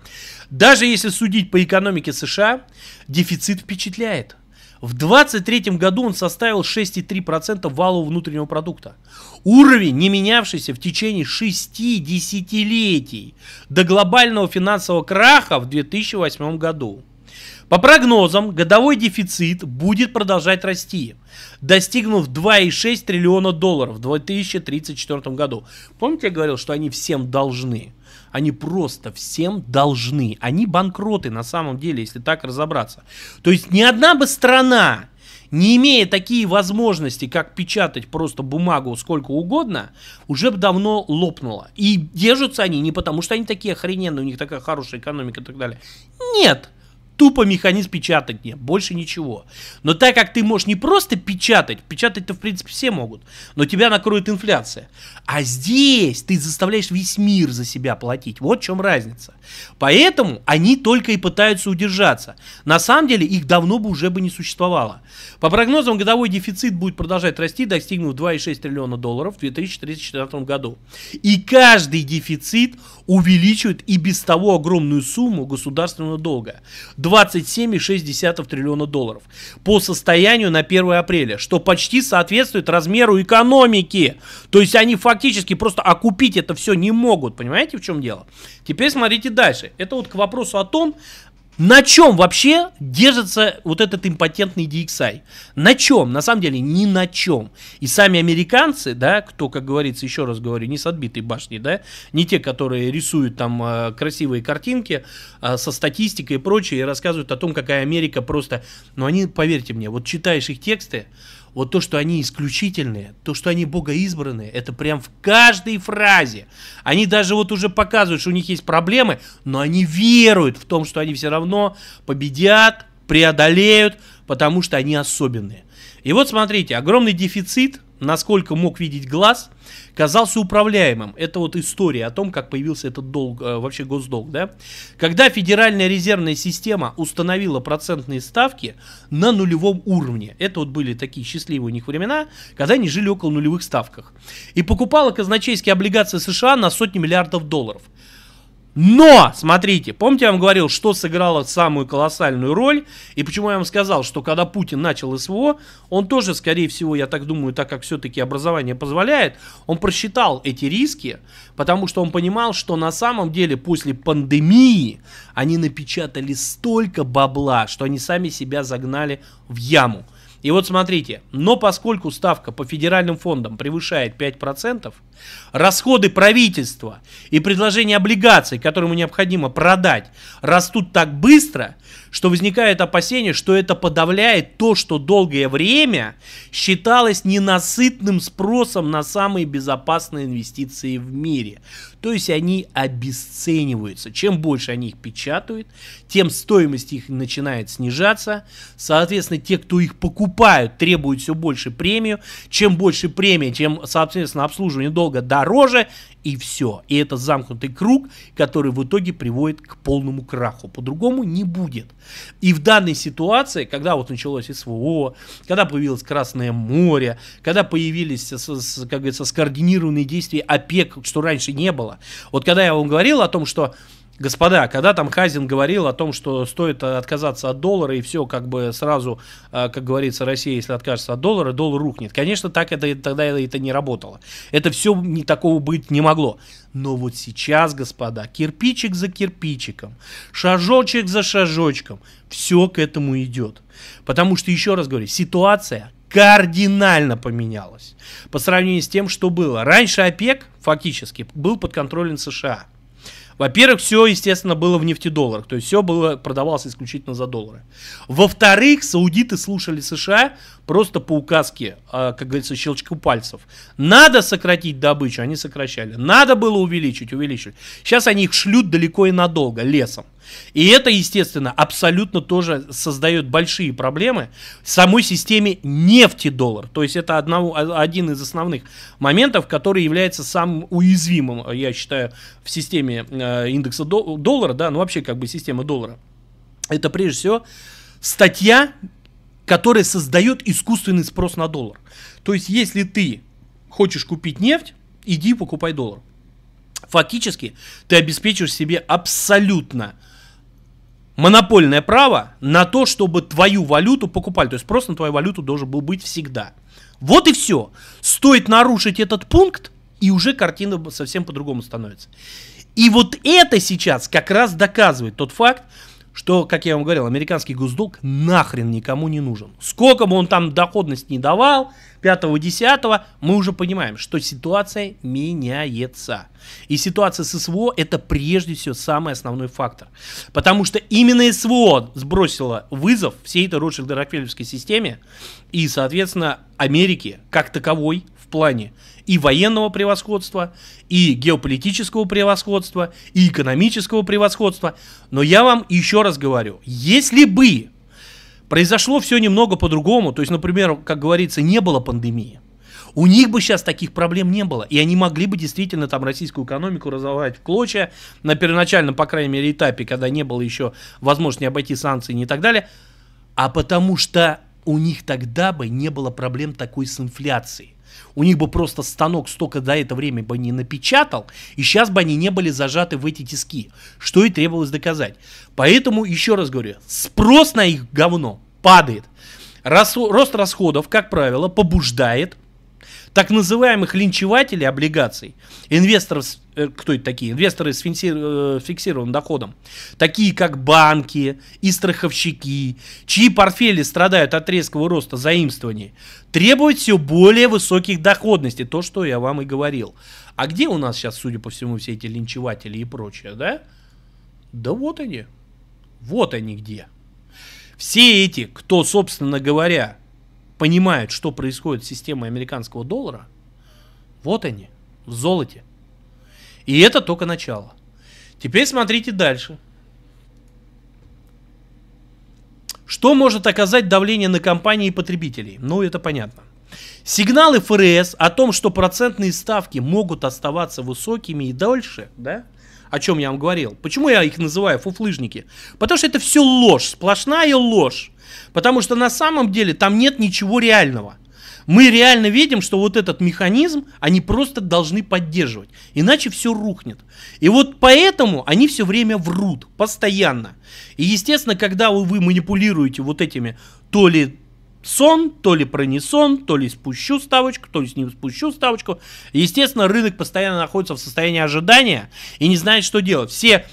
Даже если судить по экономике США, дефицит впечатляет. В 2023 году он составил 6,3% валового внутреннего продукта. Уровень, не менявшийся в течение 6 десятилетий до глобального финансового краха в 2008 году. По прогнозам, годовой дефицит будет продолжать расти, достигнув 2,6 триллиона долларов в 2034 году. Помните, я говорил, что они всем должны? Они просто всем должны. Они банкроты на самом деле, если так разобраться. То есть ни одна бы страна, не имея такие возможности, как печатать просто бумагу сколько угодно, уже давно лопнула. И держатся они не потому, что они такие охрененные, у них такая хорошая экономика и так далее. Нет, тупо механизм печатания, больше ничего. Но так как ты можешь не просто печатать, печатать-то в принципе все могут, но тебя накроет инфляция. А здесь ты заставляешь весь мир за себя платить. Вот в чем разница. Поэтому они только и пытаются удержаться. На самом деле их давно бы уже бы не существовало. По прогнозам, годовой дефицит будет продолжать расти, достигнув 2,6 триллиона долларов в 2034 году. И каждый дефицит увеличивает и без того огромную сумму государственного долга. 27,6 триллиона долларов по состоянию на 1 апреля, что почти соответствует размеру экономики. То есть они фактически просто окупить это все не могут. Понимаете, в чем дело? Теперь смотрите дальше. Это вот к вопросу о том, на чем вообще держится вот этот импотентный DXI? На чем? На самом деле ни на чем. И сами американцы, да, кто, как говорится, еще раз говорю, не с отбитой башни, да, не те, которые рисуют там э, красивые картинки э, со статистикой и прочее, и рассказывают о том, какая Америка просто... Но ну, они, поверьте мне, вот читаешь их тексты, вот то, что они исключительные, то, что они богоизбранные, это прям в каждой фразе. Они даже вот уже показывают, что у них есть проблемы, но они веруют в том, что они все равно победят, преодолеют, потому что они особенные. И вот смотрите, огромный дефицит – насколько мог видеть глаз, казался управляемым. Это вот история о том, как появился этот долг, э, вообще госдолг, да? Когда Федеральная резервная система установила процентные ставки на нулевом уровне. Это вот были такие счастливые у них времена, когда они жили около нулевых ставках. И покупала казначейские облигации США на сотни миллиардов долларов – но, смотрите, помните, я вам говорил, что сыграло самую колоссальную роль, и почему я вам сказал, что когда Путин начал СВО, он тоже, скорее всего, я так думаю, так как все-таки образование позволяет, он просчитал эти риски, потому что он понимал, что на самом деле после пандемии они напечатали столько бабла, что они сами себя загнали в яму. И вот смотрите, но поскольку ставка по федеральным фондам превышает 5%, Расходы правительства и предложение облигаций, которые ему необходимо продать, растут так быстро, что возникает опасение, что это подавляет то, что долгое время считалось ненасытным спросом на самые безопасные инвестиции в мире. То есть они обесцениваются. Чем больше они их печатают, тем стоимость их начинает снижаться. Соответственно, те, кто их покупают, требуют все больше премию. Чем больше премия, чем, соответственно, обслуживание долга намного дороже, и все. И это замкнутый круг, который в итоге приводит к полному краху. По-другому не будет. И в данной ситуации, когда вот началось СВО, когда появилось Красное море, когда появились, как говорится, скоординированные действия ОПЕК, что раньше не было. Вот когда я вам говорил о том, что Господа, когда там Хазин говорил о том, что стоит отказаться от доллара и все как бы сразу, а, как говорится, Россия, если откажется от доллара, доллар рухнет. Конечно, так это тогда это не работало. Это все не такого быть не могло. Но вот сейчас, господа, кирпичик за кирпичиком, шажочек за шажочком, все к этому идет. Потому что, еще раз говорю, ситуация кардинально поменялась по сравнению с тем, что было. Раньше ОПЕК фактически был под контролем США – во-первых, все, естественно, было в нефтедолларах, то есть все было, продавалось исключительно за доллары. Во-вторых, саудиты слушали США просто по указке, а, как говорится, щелчку пальцев. Надо сократить добычу, они сокращали. Надо было увеличить, увеличить. Сейчас они их шлют далеко и надолго, лесом. И это, естественно, абсолютно тоже создает большие проблемы самой системе нефти-доллар. То есть это одного, а, один из основных моментов, который является самым уязвимым, я считаю, в системе э, индекса доллара, да, ну вообще как бы система доллара. Это прежде всего статья, которая создает искусственный спрос на доллар. То есть если ты хочешь купить нефть, иди покупай доллар. Фактически ты обеспечиваешь себе абсолютно монопольное право на то, чтобы твою валюту покупали. То есть просто на твою валюту должен был быть всегда. Вот и все. Стоит нарушить этот пункт, и уже картина совсем по-другому становится. И вот это сейчас как раз доказывает тот факт, что, как я вам говорил, американский госдолг нахрен никому не нужен. Сколько бы он там доходность не давал, 5-10 мы уже понимаем, что ситуация меняется. И ситуация с СВО это прежде всего самый основной фактор. Потому что именно СВО сбросило вызов всей этой Ротшильдо-Рокфеллерской системе и, соответственно, Америке как таковой в плане и военного превосходства, и геополитического превосходства, и экономического превосходства. Но я вам еще раз говорю, если бы Произошло все немного по-другому. То есть, например, как говорится, не было пандемии. У них бы сейчас таких проблем не было. И они могли бы действительно там российскую экономику разорвать в клочья на первоначальном, по крайней мере, этапе, когда не было еще возможности обойти санкции и так далее. А потому что у них тогда бы не было проблем такой с инфляцией. У них бы просто станок столько до этого времени бы не напечатал, и сейчас бы они не были зажаты в эти тиски, что и требовалось доказать. Поэтому, еще раз говорю, спрос на их говно падает. Рос, рост расходов, как правило, побуждает так называемых линчевателей облигаций, инвесторов, э, кто это такие, инвесторы с э, фиксированным доходом, такие как банки и страховщики, чьи портфели страдают от резкого роста заимствований, требуют все более высоких доходностей, то, что я вам и говорил. А где у нас сейчас, судя по всему, все эти линчеватели и прочее, да? Да вот они, вот они где. Все эти, кто, собственно говоря, понимают, что происходит с системой американского доллара, вот они, в золоте. И это только начало. Теперь смотрите дальше. Что может оказать давление на компании и потребителей? Ну, это понятно. Сигналы ФРС о том, что процентные ставки могут оставаться высокими и дольше, да, о чем я вам говорил. Почему я их называю фуфлыжники? Потому что это все ложь, сплошная ложь. Потому что на самом деле там нет ничего реального. Мы реально видим, что вот этот механизм они просто должны поддерживать. Иначе все рухнет. И вот поэтому они все время врут. Постоянно. И естественно, когда вы манипулируете вот этими то ли сон, то ли пронесон, то ли спущу ставочку, то ли с ним спущу ставочку. Естественно, рынок постоянно находится в состоянии ожидания и не знает, что делать. Все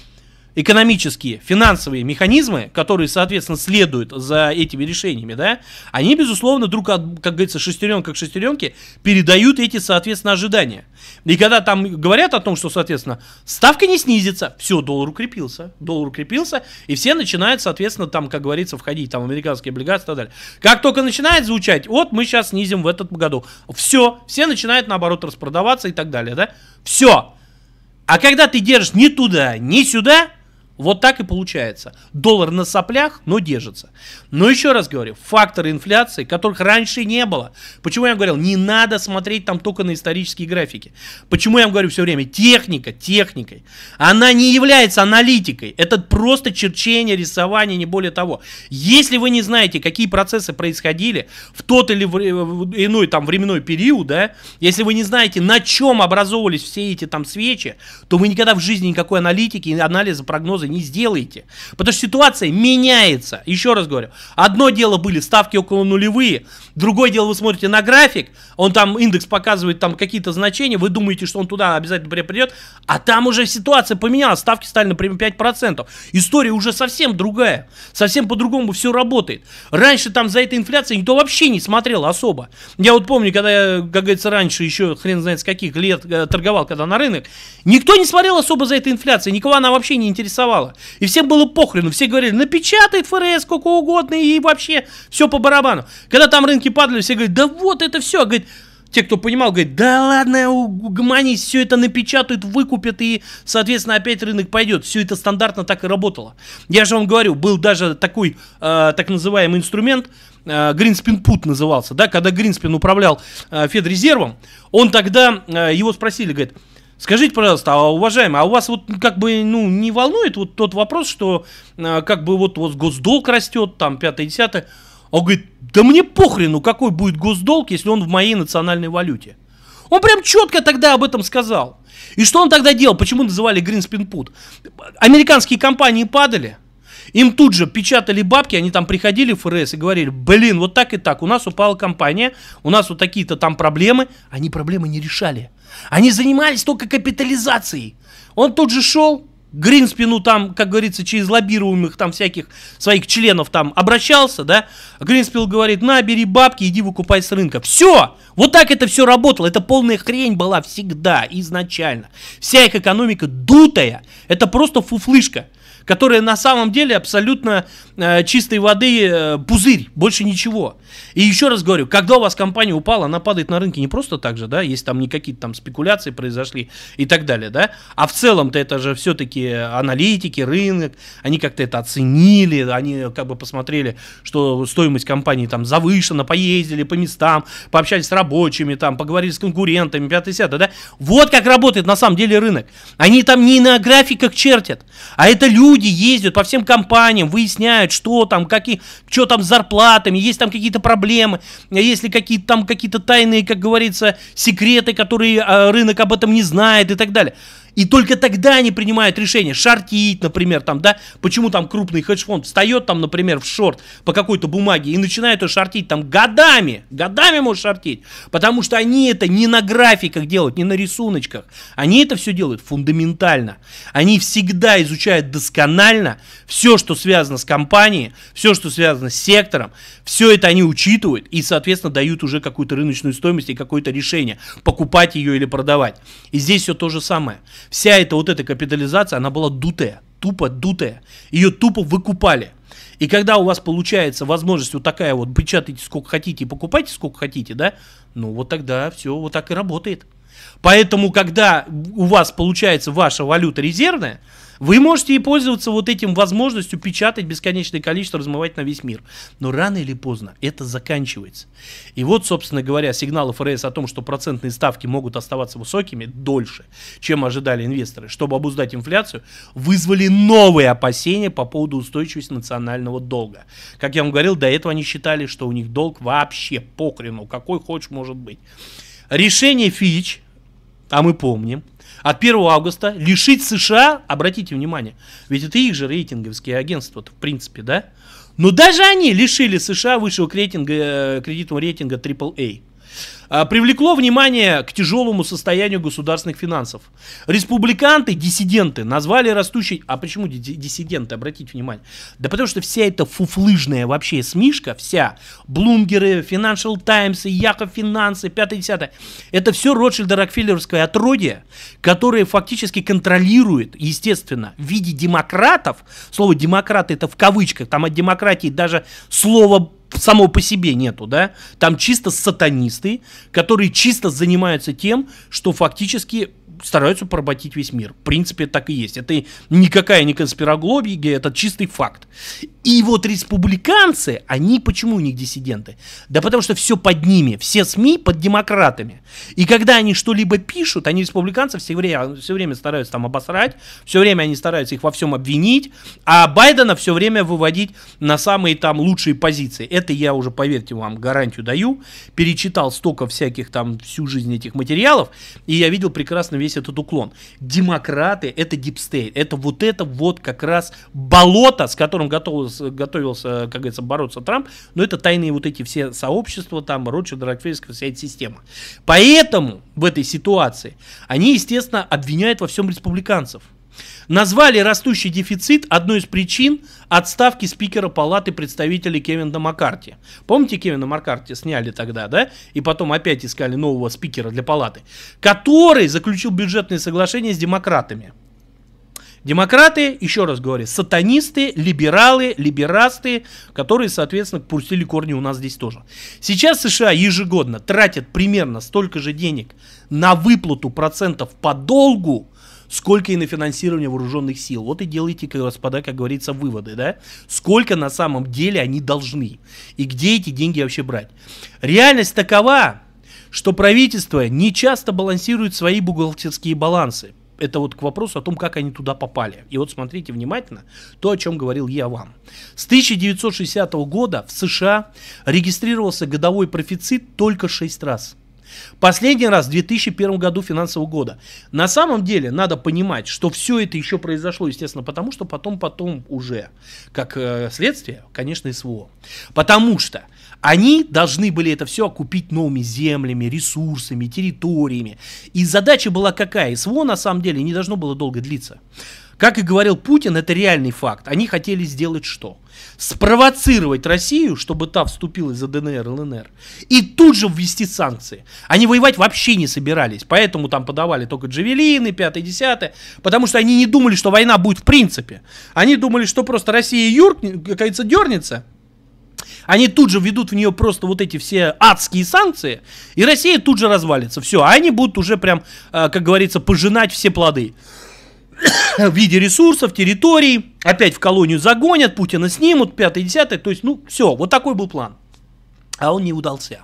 экономические, финансовые механизмы, которые, соответственно, следуют за этими решениями, да, они, безусловно, друг от, как говорится, шестеренка к шестеренке передают эти, соответственно, ожидания. И когда там говорят о том, что, соответственно, ставка не снизится, все, доллар укрепился, доллар укрепился, и все начинают, соответственно, там, как говорится, входить, там, американские облигации и так далее. Как только начинает звучать, вот мы сейчас снизим в этот году, все, все начинают, наоборот, распродаваться и так далее, да, все. А когда ты держишь ни туда, ни сюда, вот так и получается. Доллар на соплях, но держится. Но еще раз говорю, факторы инфляции, которых раньше не было. Почему я говорил, не надо смотреть там только на исторические графики. Почему я вам говорю все время, техника техникой. Она не является аналитикой. Это просто черчение, рисование, не более того. Если вы не знаете, какие процессы происходили в тот или э, в иной там временной период, да, если вы не знаете, на чем образовывались все эти там свечи, то вы никогда в жизни никакой аналитики, анализа, прогноза тоже не сделаете. Потому что ситуация меняется. Еще раз говорю, одно дело были ставки около нулевые, другое дело вы смотрите на график, он там индекс показывает там какие-то значения, вы думаете, что он туда обязательно придет, а там уже ситуация поменялась, ставки стали, например, 5%. История уже совсем другая, совсем по-другому все работает. Раньше там за этой инфляцией никто вообще не смотрел особо. Я вот помню, когда я, как говорится, раньше еще хрен знает с каких лет э, торговал, когда на рынок, никто не смотрел особо за этой инфляцией, никого она вообще не интересовала существовало. И всем было похрену, все говорили, напечатает ФРС сколько угодно и вообще все по барабану. Когда там рынки падали, все говорят, да вот это все, говорит, те, кто понимал, говорят, да ладно, угомонись, все это напечатают, выкупят и, соответственно, опять рынок пойдет. Все это стандартно так и работало. Я же вам говорю, был даже такой э, так называемый инструмент, э, Гринспин Пут назывался, да, когда Гринспин управлял э, Федрезервом, он тогда, э, его спросили, говорит, Скажите, пожалуйста, а, уважаемый, а у вас вот как бы ну не волнует вот тот вопрос, что а, как бы вот вот госдолг растет, там пятое, десятое. Он говорит, да мне похрену, какой будет госдолг, если он в моей национальной валюте. Он прям четко тогда об этом сказал. И что он тогда делал? Почему называли Greenspin Put? Американские компании падали, им тут же печатали бабки, они там приходили в ФРС и говорили, блин, вот так и так, у нас упала компания, у нас вот такие-то там проблемы. Они проблемы не решали. Они занимались только капитализацией. Он тут же шел, Гринспину там, как говорится, через лоббируемых там всяких своих членов там обращался, да, Гринспил говорит, "Набери бабки, иди выкупай с рынка. Все! Вот так это все работало, это полная хрень была всегда, изначально. Вся их экономика дутая, это просто фуфлышка которая на самом деле абсолютно э, чистой воды э, пузырь, больше ничего. И еще раз говорю, когда у вас компания упала, она падает на рынке не просто так же, да, если там не какие-то там спекуляции произошли и так далее, да, а в целом-то это же все-таки аналитики, рынок, они как-то это оценили, они как бы посмотрели, что стоимость компании там завышена, поездили по местам, пообщались с рабочими, там, поговорили с конкурентами, 5-10, да, вот как работает на самом деле рынок. Они там не на графиках чертят, а это люди, люди ездят по всем компаниям, выясняют, что там, какие, что там с зарплатами, есть там какие-то проблемы, есть ли какие-то там какие-то тайные, как говорится, секреты, которые а, рынок об этом не знает и так далее. И только тогда они принимают решение. Шортить, например, там, да, почему там крупный хедж-фонд встает там, например, в шорт по какой-то бумаге и начинает ее шортить там годами, годами может шортить, потому что они это не на графиках делают, не на рисуночках. Они это все делают фундаментально. Они всегда изучают досконально все, что связано с компанией, все, что связано с сектором, все это они учитывают и, соответственно, дают уже какую-то рыночную стоимость и какое-то решение, покупать ее или продавать. И здесь все то же самое вся эта вот эта капитализация, она была дутая, тупо дутая. Ее тупо выкупали. И когда у вас получается возможность вот такая вот, печатайте сколько хотите покупайте сколько хотите, да, ну вот тогда все вот так и работает. Поэтому, когда у вас получается ваша валюта резервная, вы можете и пользоваться вот этим возможностью печатать бесконечное количество, размывать на весь мир. Но рано или поздно это заканчивается. И вот, собственно говоря, сигналы ФРС о том, что процентные ставки могут оставаться высокими дольше, чем ожидали инвесторы, чтобы обуздать инфляцию, вызвали новые опасения по поводу устойчивости национального долга. Как я вам говорил, до этого они считали, что у них долг вообще похрену, какой хочешь может быть. Решение ФИЧ, а мы помним, от 1 августа лишить США, обратите внимание, ведь это их же рейтинговские агентства, в принципе, да? Но даже они лишили США высшего рейтинга, э, кредитного рейтинга AAA. Э, привлекло внимание к тяжелому состоянию государственных финансов. Республиканты, диссиденты, назвали растущей... А почему диссиденты, обратите внимание? Да потому что вся эта фуфлыжная вообще СМИшка, вся, блумгеры, Financial Times, Яков Финансы, 5-10, это все Ротшильдо-Рокфеллеровское отродье, которое фактически контролирует, естественно, в виде демократов, слово демократы это в кавычках, там от демократии даже слово самого по себе нету, да? Там чисто сатанисты, которые чисто занимаются тем, что фактически стараются поработить весь мир. В принципе, так и есть. Это никакая не конспироглобия, это чистый факт. И вот республиканцы, они почему у них диссиденты? Да потому что все под ними, все СМИ под демократами. И когда они что-либо пишут, они республиканцы все время, все время стараются там обосрать, все время они стараются их во всем обвинить, а Байдена все время выводить на самые там лучшие позиции. Это я уже, поверьте вам, гарантию даю. Перечитал столько всяких там всю жизнь этих материалов, и я видел прекрасно весь этот уклон. Демократы — это дипстейт. Это вот это вот как раз болото, с которым готовился, готовился как говорится, бороться Трамп. Но это тайные вот эти все сообщества, там, Ротшильд, Рокфельская, вся эта система. Поэтому в этой ситуации они, естественно, обвиняют во всем республиканцев – Назвали растущий дефицит одной из причин отставки спикера палаты представителей Кевина Маккарти. Помните, Кевина Маккарти сняли тогда, да? И потом опять искали нового спикера для палаты, который заключил бюджетные соглашения с демократами. Демократы, еще раз говорю, сатанисты, либералы, либерасты, которые, соответственно, пустили корни у нас здесь тоже. Сейчас США ежегодно тратят примерно столько же денег на выплату процентов по долгу, сколько и на финансирование вооруженных сил. Вот и делайте, господа, как говорится, выводы, да? Сколько на самом деле они должны и где эти деньги вообще брать. Реальность такова, что правительство не часто балансирует свои бухгалтерские балансы. Это вот к вопросу о том, как они туда попали. И вот смотрите внимательно то, о чем говорил я вам. С 1960 года в США регистрировался годовой профицит только 6 раз – Последний раз в 2001 году финансового года. На самом деле надо понимать, что все это еще произошло, естественно, потому что потом-потом уже, как э, следствие, конечно, СВО. Потому что они должны были это все окупить новыми землями, ресурсами, территориями. И задача была какая? СВО на самом деле не должно было долго длиться. Как и говорил Путин, это реальный факт. Они хотели сделать что? Спровоцировать Россию, чтобы та вступила за ДНР, и ЛНР, и тут же ввести санкции. Они воевать вообще не собирались, поэтому там подавали только джавелины, 5 10 потому что они не думали, что война будет в принципе. Они думали, что просто Россия юрк, какая-то дернется, они тут же ведут в нее просто вот эти все адские санкции, и Россия тут же развалится. Все, а они будут уже прям, э, как говорится, пожинать все плоды. в виде ресурсов, территорий, опять в колонию загонят, Путина снимут, 5-10, то есть, ну, все, вот такой был план. А он не удался.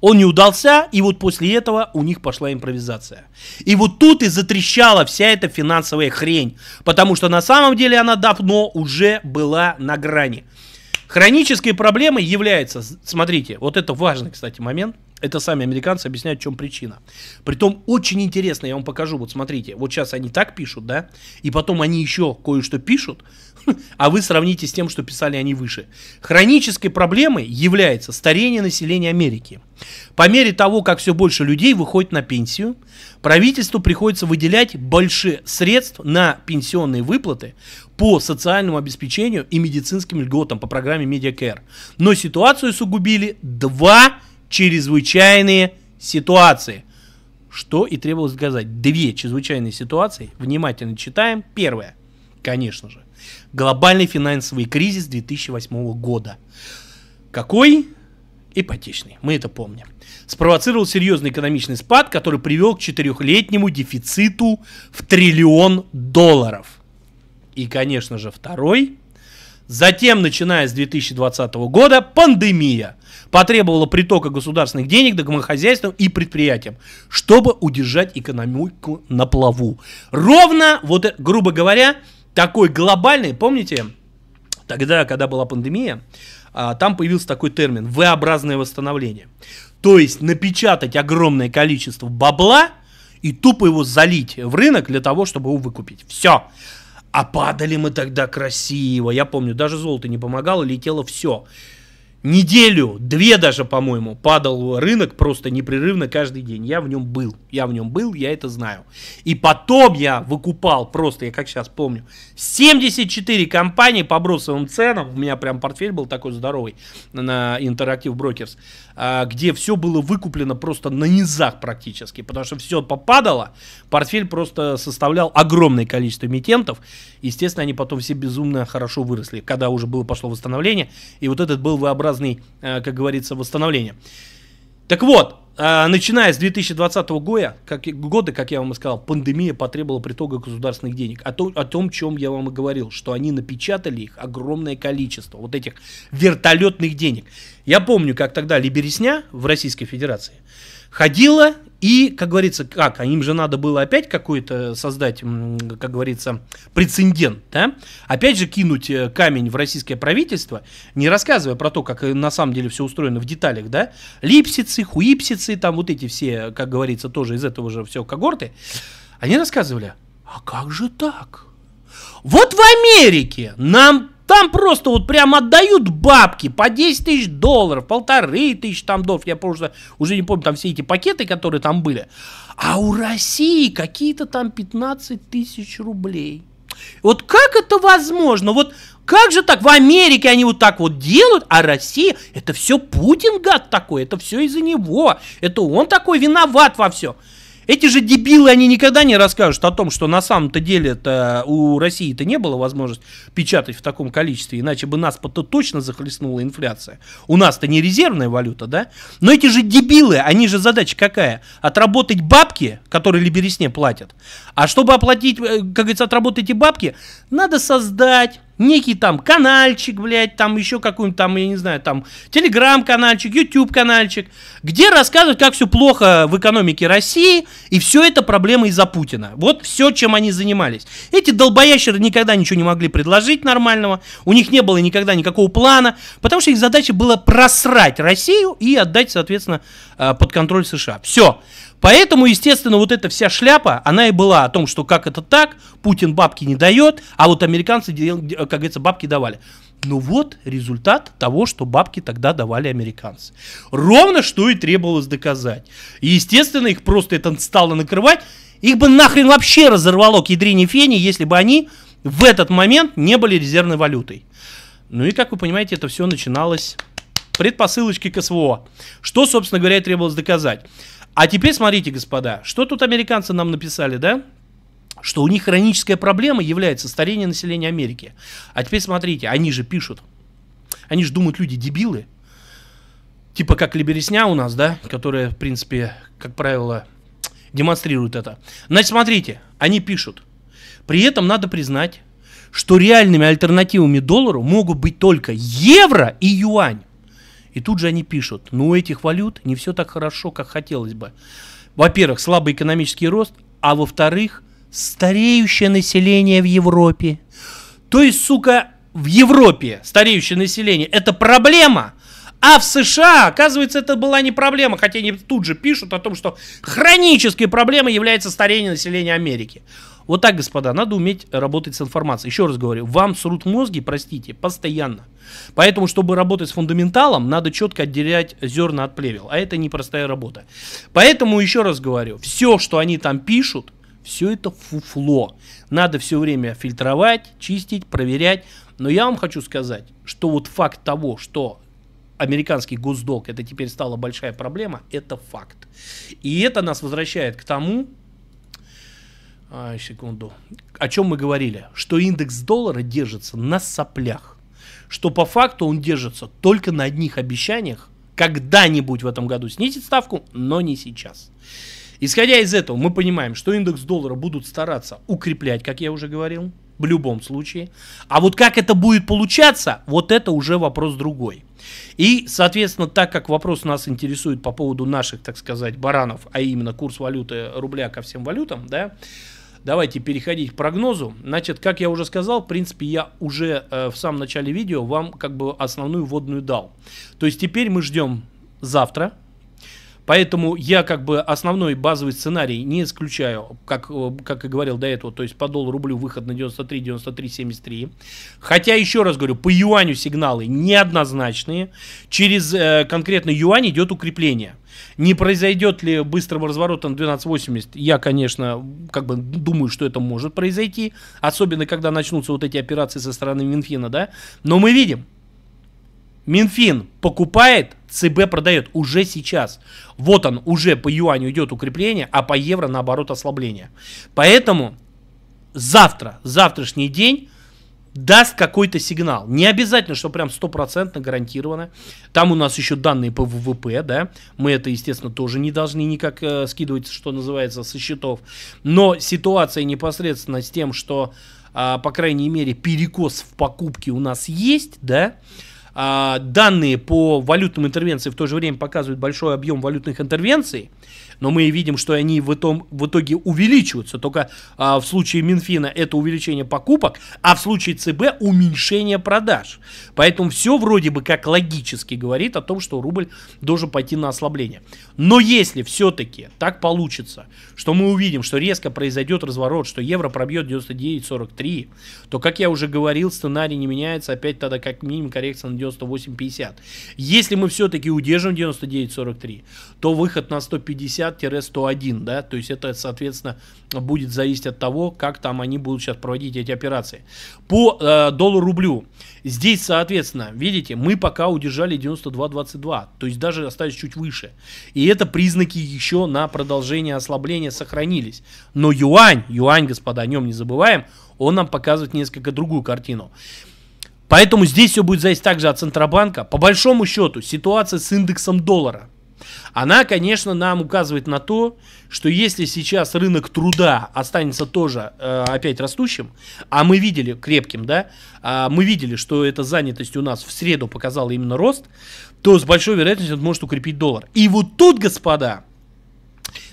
Он не удался, и вот после этого у них пошла импровизация. И вот тут и затрещала вся эта финансовая хрень, потому что на самом деле она давно уже была на грани. хронические проблемы являются, смотрите, вот это важный, кстати, момент – это сами американцы объясняют, в чем причина. Притом очень интересно, я вам покажу. Вот смотрите, вот сейчас они так пишут, да, и потом они еще кое-что пишут, а вы сравните с тем, что писали они выше. Хронической проблемой является старение населения Америки. По мере того, как все больше людей выходит на пенсию, правительству приходится выделять большие средств на пенсионные выплаты по социальному обеспечению и медицинским льготам по программе Medicare. Но ситуацию сугубили два чрезвычайные ситуации. Что и требовалось сказать? Две чрезвычайные ситуации. Внимательно читаем. Первое, конечно же. Глобальный финансовый кризис 2008 года. Какой? Ипотечный. Мы это помним. Спровоцировал серьезный экономичный спад, который привел к четырехлетнему дефициту в триллион долларов. И, конечно же, второй. Затем, начиная с 2020 года, пандемия – потребовала притока государственных денег домохозяйствам и предприятиям, чтобы удержать экономику на плаву. Ровно, вот, э, грубо говоря, такой глобальный, помните, тогда, когда была пандемия, а, там появился такой термин «V-образное восстановление». То есть напечатать огромное количество бабла и тупо его залить в рынок для того, чтобы его выкупить. Все. А падали мы тогда красиво. Я помню, даже золото не помогало, летело все неделю, две даже, по-моему, падал рынок просто непрерывно каждый день. Я в нем был, я в нем был, я это знаю. И потом я выкупал просто, я как сейчас помню, 74 компании по бросовым ценам. У меня прям портфель был такой здоровый на Interactive Brokers. А, где все было выкуплено просто на низах практически, потому что все попадало, портфель просто составлял огромное количество эмитентов, естественно, они потом все безумно хорошо выросли, когда уже было пошло восстановление, и вот этот был V-образный, э, как говорится, восстановление. Так вот, а, начиная с 2020 года, как, года, как я вам и сказал, пандемия потребовала притока государственных денег. О том, о том, чем я вам и говорил, что они напечатали их огромное количество, вот этих вертолетных денег. Я помню, как тогда Либересня в Российской Федерации, ходила и, как говорится, как, а им же надо было опять какой-то создать, как говорится, прецедент, да? Опять же кинуть э, камень в российское правительство, не рассказывая про то, как э, на самом деле все устроено в деталях, да? Липсицы, хуипсицы, там вот эти все, как говорится, тоже из этого же все когорты. Они рассказывали, а как же так? Вот в Америке нам там просто вот прям отдают бабки по 10 тысяч долларов, полторы тысячи там долларов. Я просто уже не помню там все эти пакеты, которые там были. А у России какие-то там 15 тысяч рублей. Вот как это возможно? Вот как же так? В Америке они вот так вот делают, а Россия, это все Путин гад такой, это все из-за него. Это он такой виноват во всем. Эти же дебилы, они никогда не расскажут о том, что на самом-то деле это э, у России-то не было возможности печатать в таком количестве, иначе бы нас-то точно захлестнула инфляция. У нас-то не резервная валюта, да? Но эти же дебилы, они же задача какая? Отработать бабки, которые Либересне платят. А чтобы оплатить, э, как говорится, отработать эти бабки, надо создать некий там каналчик, блядь, там еще какой-нибудь там, я не знаю, там телеграм каналчик, ютуб каналчик, где рассказывают, как все плохо в экономике России, и все это проблема из-за Путина. Вот все, чем они занимались. Эти долбоящеры никогда ничего не могли предложить нормального, у них не было никогда никакого плана, потому что их задача была просрать Россию и отдать, соответственно, э, под контроль США. Все. Поэтому, естественно, вот эта вся шляпа, она и была о том, что как это так, Путин бабки не дает, а вот американцы, как говорится, бабки давали. Ну вот результат того, что бабки тогда давали американцы. Ровно что и требовалось доказать. И, естественно, их просто это стало накрывать. Их бы нахрен вообще разорвало к ядрине фени, если бы они в этот момент не были резервной валютой. Ну и, как вы понимаете, это все начиналось предпосылочки к СВО. Что, собственно говоря, требовалось доказать? А теперь смотрите, господа, что тут американцы нам написали, да? Что у них хроническая проблема является старение населения Америки. А теперь смотрите, они же пишут. Они же думают, люди дебилы. Типа как Либересня у нас, да? Которая, в принципе, как правило, демонстрирует это. Значит, смотрите, они пишут. При этом надо признать, что реальными альтернативами доллару могут быть только евро и юань. И тут же они пишут, ну у этих валют не все так хорошо, как хотелось бы. Во-первых, слабый экономический рост, а во-вторых, стареющее население в Европе. То есть, сука, в Европе стареющее население – это проблема, а в США, оказывается, это была не проблема, хотя они тут же пишут о том, что хронической проблемой является старение населения Америки. Вот так, господа, надо уметь работать с информацией. Еще раз говорю, вам срут мозги, простите, постоянно. Поэтому, чтобы работать с фундаменталом, надо четко отделять зерна от плевел. А это непростая работа. Поэтому, еще раз говорю, все, что они там пишут, все это фуфло. Надо все время фильтровать, чистить, проверять. Но я вам хочу сказать, что вот факт того, что американский госдолг, это теперь стала большая проблема, это факт. И это нас возвращает к тому, а, секунду, о чем мы говорили, что индекс доллара держится на соплях, что по факту он держится только на одних обещаниях, когда-нибудь в этом году снизить ставку, но не сейчас. Исходя из этого, мы понимаем, что индекс доллара будут стараться укреплять, как я уже говорил, в любом случае. А вот как это будет получаться, вот это уже вопрос другой. И, соответственно, так как вопрос нас интересует по поводу наших, так сказать, баранов, а именно курс валюты рубля ко всем валютам, да, Давайте переходить к прогнозу. Значит, как я уже сказал, в принципе, я уже э, в самом начале видео вам как бы основную вводную дал. То есть теперь мы ждем завтра Поэтому я как бы основной базовый сценарий не исключаю, как, э, как и говорил до этого, то есть по доллару рублю выход на 93, 93, 73. Хотя, еще раз говорю, по юаню сигналы неоднозначные. Через э, конкретно юань идет укрепление. Не произойдет ли быстрого разворота на 12.80? Я, конечно, как бы думаю, что это может произойти. Особенно, когда начнутся вот эти операции со стороны Минфина, да? Но мы видим, Минфин покупает ЦБ продает уже сейчас. Вот он, уже по юаню идет укрепление, а по евро наоборот ослабление. Поэтому завтра, завтрашний день даст какой-то сигнал. Не обязательно, что прям стопроцентно гарантированно. Там у нас еще данные по ВВП, да. Мы это, естественно, тоже не должны никак э, скидывать, что называется, со счетов. Но ситуация непосредственно с тем, что, э, по крайней мере, перекос в покупке у нас есть, да. А, данные по валютным интервенциям в то же время показывают большой объем валютных интервенций но мы видим, что они в, этом, в итоге увеличиваются. Только а, в случае Минфина это увеличение покупок, а в случае ЦБ уменьшение продаж. Поэтому все вроде бы как логически говорит о том, что рубль должен пойти на ослабление. Но если все-таки так получится, что мы увидим, что резко произойдет разворот, что евро пробьет 99,43, то, как я уже говорил, сценарий не меняется, опять тогда как минимум коррекция на 98,50. Если мы все-таки удержим 99,43, то выход на 150 150-101, да, то есть это, соответственно, будет зависеть от того, как там они будут сейчас проводить эти операции. По э, доллару-рублю, здесь, соответственно, видите, мы пока удержали 92-22, то есть даже остались чуть выше. И это признаки еще на продолжение ослабления сохранились. Но юань, юань, господа, о нем не забываем, он нам показывает несколько другую картину. Поэтому здесь все будет зависеть также от Центробанка. По большому счету, ситуация с индексом доллара. Она, конечно, нам указывает на то, что если сейчас рынок труда останется тоже э, опять растущим, а мы видели крепким, да, а мы видели, что эта занятость у нас в среду показала именно рост, то с большой вероятностью он может укрепить доллар. И вот тут, господа,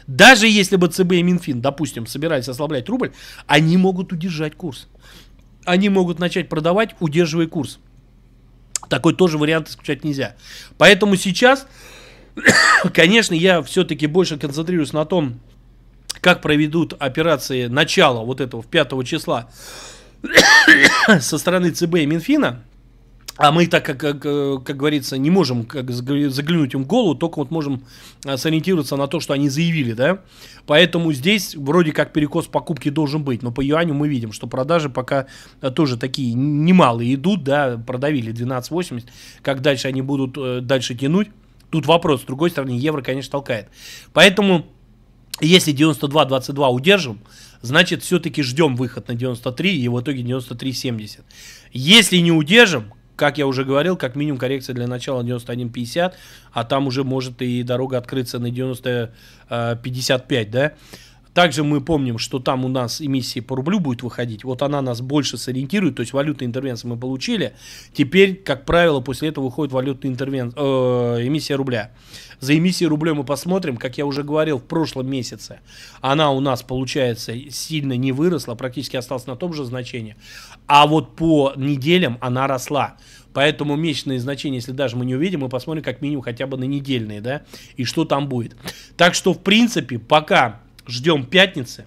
даже если бы ЦБ и Минфин, допустим, собирались ослаблять рубль, они могут удержать курс. Они могут начать продавать, удерживая курс. Такой тоже вариант исключать нельзя. Поэтому сейчас Конечно, я все-таки больше концентрируюсь на том, как проведут операции начала вот этого 5 числа со стороны ЦБ и Минфина. А мы, так как, как, э, как говорится, не можем как, заглянуть им в голову, только вот можем а, сориентироваться на то, что они заявили, да. Поэтому здесь вроде как перекос покупки должен быть, но по юаню мы видим, что продажи пока э, тоже такие немалые идут, да, продавили 12.80, как дальше они будут э, дальше тянуть Тут вопрос. С другой стороны, евро, конечно, толкает. Поэтому, если 92-22 удержим, значит, все-таки ждем выход на 93 и в итоге 93-70. Если не удержим, как я уже говорил, как минимум коррекция для начала 91.50, а там уже может и дорога открыться на 90.55, э, да? Также мы помним, что там у нас эмиссия по рублю будет выходить. Вот она нас больше сориентирует, то есть валютные интервенции мы получили. Теперь, как правило, после этого выходит валютная интервен... э, эмиссия рубля. За эмиссией рубля мы посмотрим, как я уже говорил в прошлом месяце. Она у нас, получается, сильно не выросла, практически осталась на том же значении. А вот по неделям она росла. Поэтому месячные значения, если даже мы не увидим, мы посмотрим как минимум хотя бы на недельные, да, и что там будет. Так что, в принципе, пока ждем пятницы.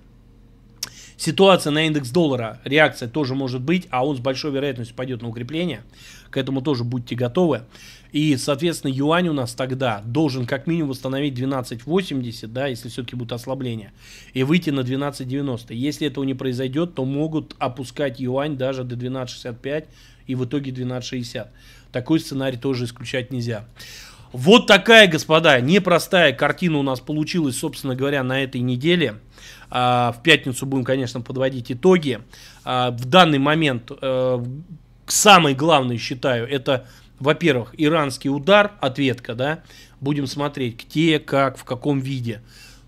Ситуация на индекс доллара, реакция тоже может быть, а он с большой вероятностью пойдет на укрепление. К этому тоже будьте готовы. И, соответственно, юань у нас тогда должен как минимум восстановить 12.80, да, если все-таки будет ослабление, и выйти на 12.90. Если этого не произойдет, то могут опускать юань даже до 12.65 и в итоге 12.60. Такой сценарий тоже исключать нельзя. Вот такая, господа, непростая картина у нас получилась, собственно говоря, на этой неделе. А, в пятницу будем, конечно, подводить итоги. А, в данный момент э, самый главный, считаю, это, во-первых, иранский удар, ответка, да, будем смотреть, где, как, в каком виде.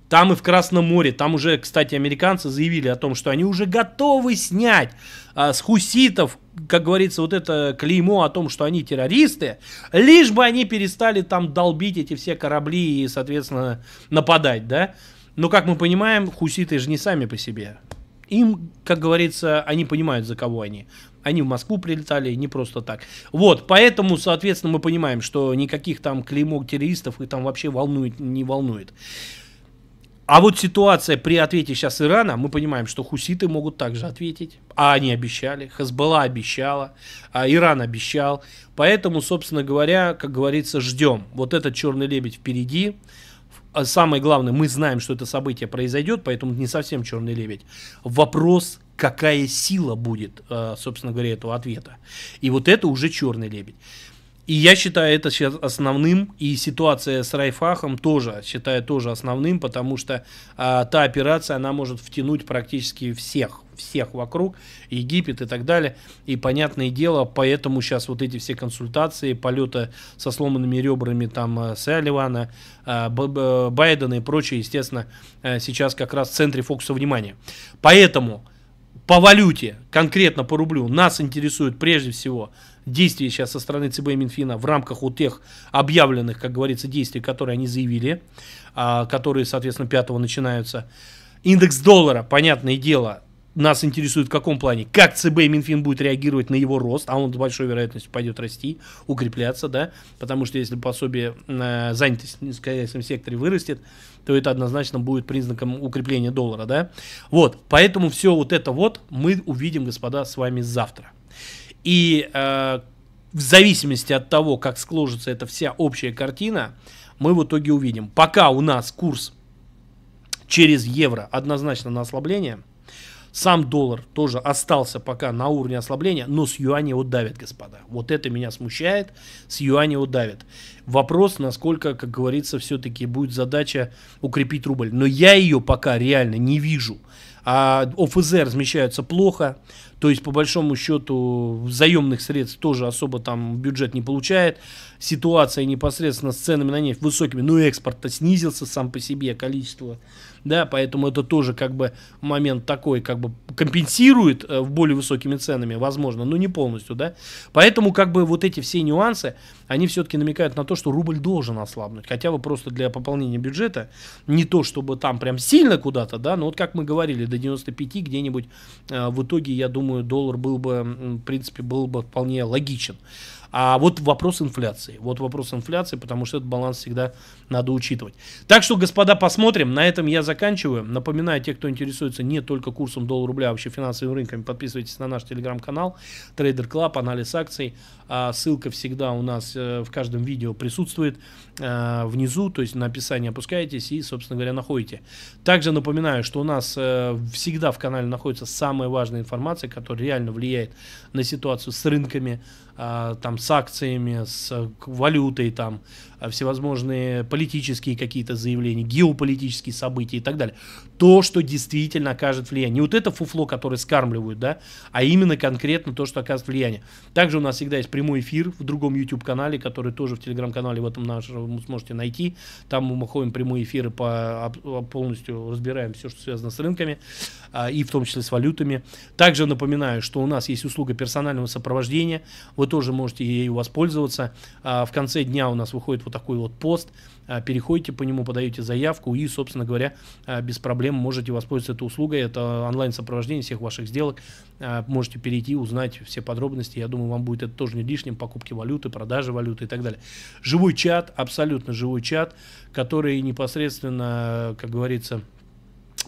Там и в Красном море, там уже, кстати, американцы заявили о том, что они уже готовы снять а, с хуситов, как говорится, вот это клеймо о том, что они террористы, лишь бы они перестали там долбить эти все корабли и, соответственно, нападать, да? Но, как мы понимаем, хуситы же не сами по себе. Им, как говорится, они понимают, за кого они. Они в Москву прилетали не просто так. Вот, поэтому, соответственно, мы понимаем, что никаких там клеймок террористов и там вообще волнует, не волнует. А вот ситуация при ответе сейчас Ирана, мы понимаем, что хуситы могут также ответить. А они обещали, Хазбалла обещала, а Иран обещал. Поэтому, собственно говоря, как говорится, ждем. Вот этот черный лебедь впереди. А самое главное, мы знаем, что это событие произойдет, поэтому не совсем черный лебедь. Вопрос, какая сила будет, э, собственно говоря, этого ответа. И вот это уже черный лебедь. И я считаю это сейчас основным, и ситуация с Райфахом тоже, считаю тоже основным, потому что а, та операция, она может втянуть практически всех, всех вокруг, Египет и так далее. И понятное дело, поэтому сейчас вот эти все консультации, полеты со сломанными ребрами там э, Салливана, э, Байдена и прочее, естественно, э, сейчас как раз в центре фокуса внимания. Поэтому по валюте, конкретно по рублю, нас интересует прежде всего действий сейчас со стороны ЦБ и Минфина в рамках вот тех объявленных, как говорится, действий, которые они заявили, а, которые, соответственно, 5 начинаются. Индекс доллара, понятное дело, нас интересует в каком плане? Как ЦБ и Минфин будет реагировать на его рост, а он с большой вероятностью пойдет расти, укрепляться, да, потому что если пособие э, занятости, в низкоясном секторе вырастет, то это однозначно будет признаком укрепления доллара, да. Вот, поэтому все вот это вот мы увидим, господа, с вами завтра. И э, в зависимости от того, как сложится эта вся общая картина, мы в итоге увидим. Пока у нас курс через евро однозначно на ослабление, сам доллар тоже остался пока на уровне ослабления, но с юаня его давит, господа. Вот это меня смущает, с юаня его давит. Вопрос, насколько, как говорится, все-таки будет задача укрепить рубль. Но я ее пока реально не вижу. А ОФЗ размещаются плохо, то есть, по большому счету, заемных средств тоже особо там бюджет не получает. Ситуация непосредственно с ценами на нефть высокими, но ну, экспорт-то снизился сам по себе количество. Да, поэтому это тоже как бы момент такой, как бы компенсирует э, более высокими ценами, возможно, но не полностью, да. Поэтому как бы вот эти все нюансы, они все-таки намекают на то, что рубль должен ослабнуть. Хотя бы просто для пополнения бюджета, не то чтобы там прям сильно куда-то, да, но вот как мы говорили, до 95 где-нибудь э, в итоге, я думаю, думаю, доллар был бы, в принципе, был бы вполне логичен. А вот вопрос инфляции. Вот вопрос инфляции, потому что этот баланс всегда надо учитывать. Так что, господа, посмотрим. На этом я заканчиваю. Напоминаю, те, кто интересуется не только курсом доллара-рубля, а вообще финансовыми рынками, подписывайтесь на наш телеграм-канал Трейдер Клаб, анализ акций. А, ссылка всегда у нас э, в каждом видео присутствует э, внизу, то есть на описание опускаетесь и, собственно говоря, находите. Также напоминаю, что у нас э, всегда в канале находится самая важная информация, которая реально влияет на ситуацию с рынками, Э, там с акциями, с э, валютой там, Э, всевозможные политические какие-то заявления, геополитические события и так далее. То, что действительно окажет влияние. Не вот это фуфло, которое скармливают, да, а именно конкретно то, что окажет влияние. Также у нас всегда есть прямой эфир в другом YouTube-канале, который тоже в Telegram-канале в этом нашем вы сможете найти. Там мы ходим прямые эфиры, по, полностью разбираем все, что связано с рынками, а, и в том числе с валютами. Также напоминаю, что у нас есть услуга персонального сопровождения. Вы тоже можете ею воспользоваться. А, в конце дня у нас выходит вот такой вот пост, а, переходите по нему, подаете заявку и, собственно говоря, а, без проблем можете воспользоваться этой услугой. Это онлайн-сопровождение всех ваших сделок. А, можете перейти, узнать все подробности. Я думаю, вам будет это тоже не лишним. Покупки валюты, продажи валюты и так далее. Живой чат, абсолютно живой чат, который непосредственно, как говорится,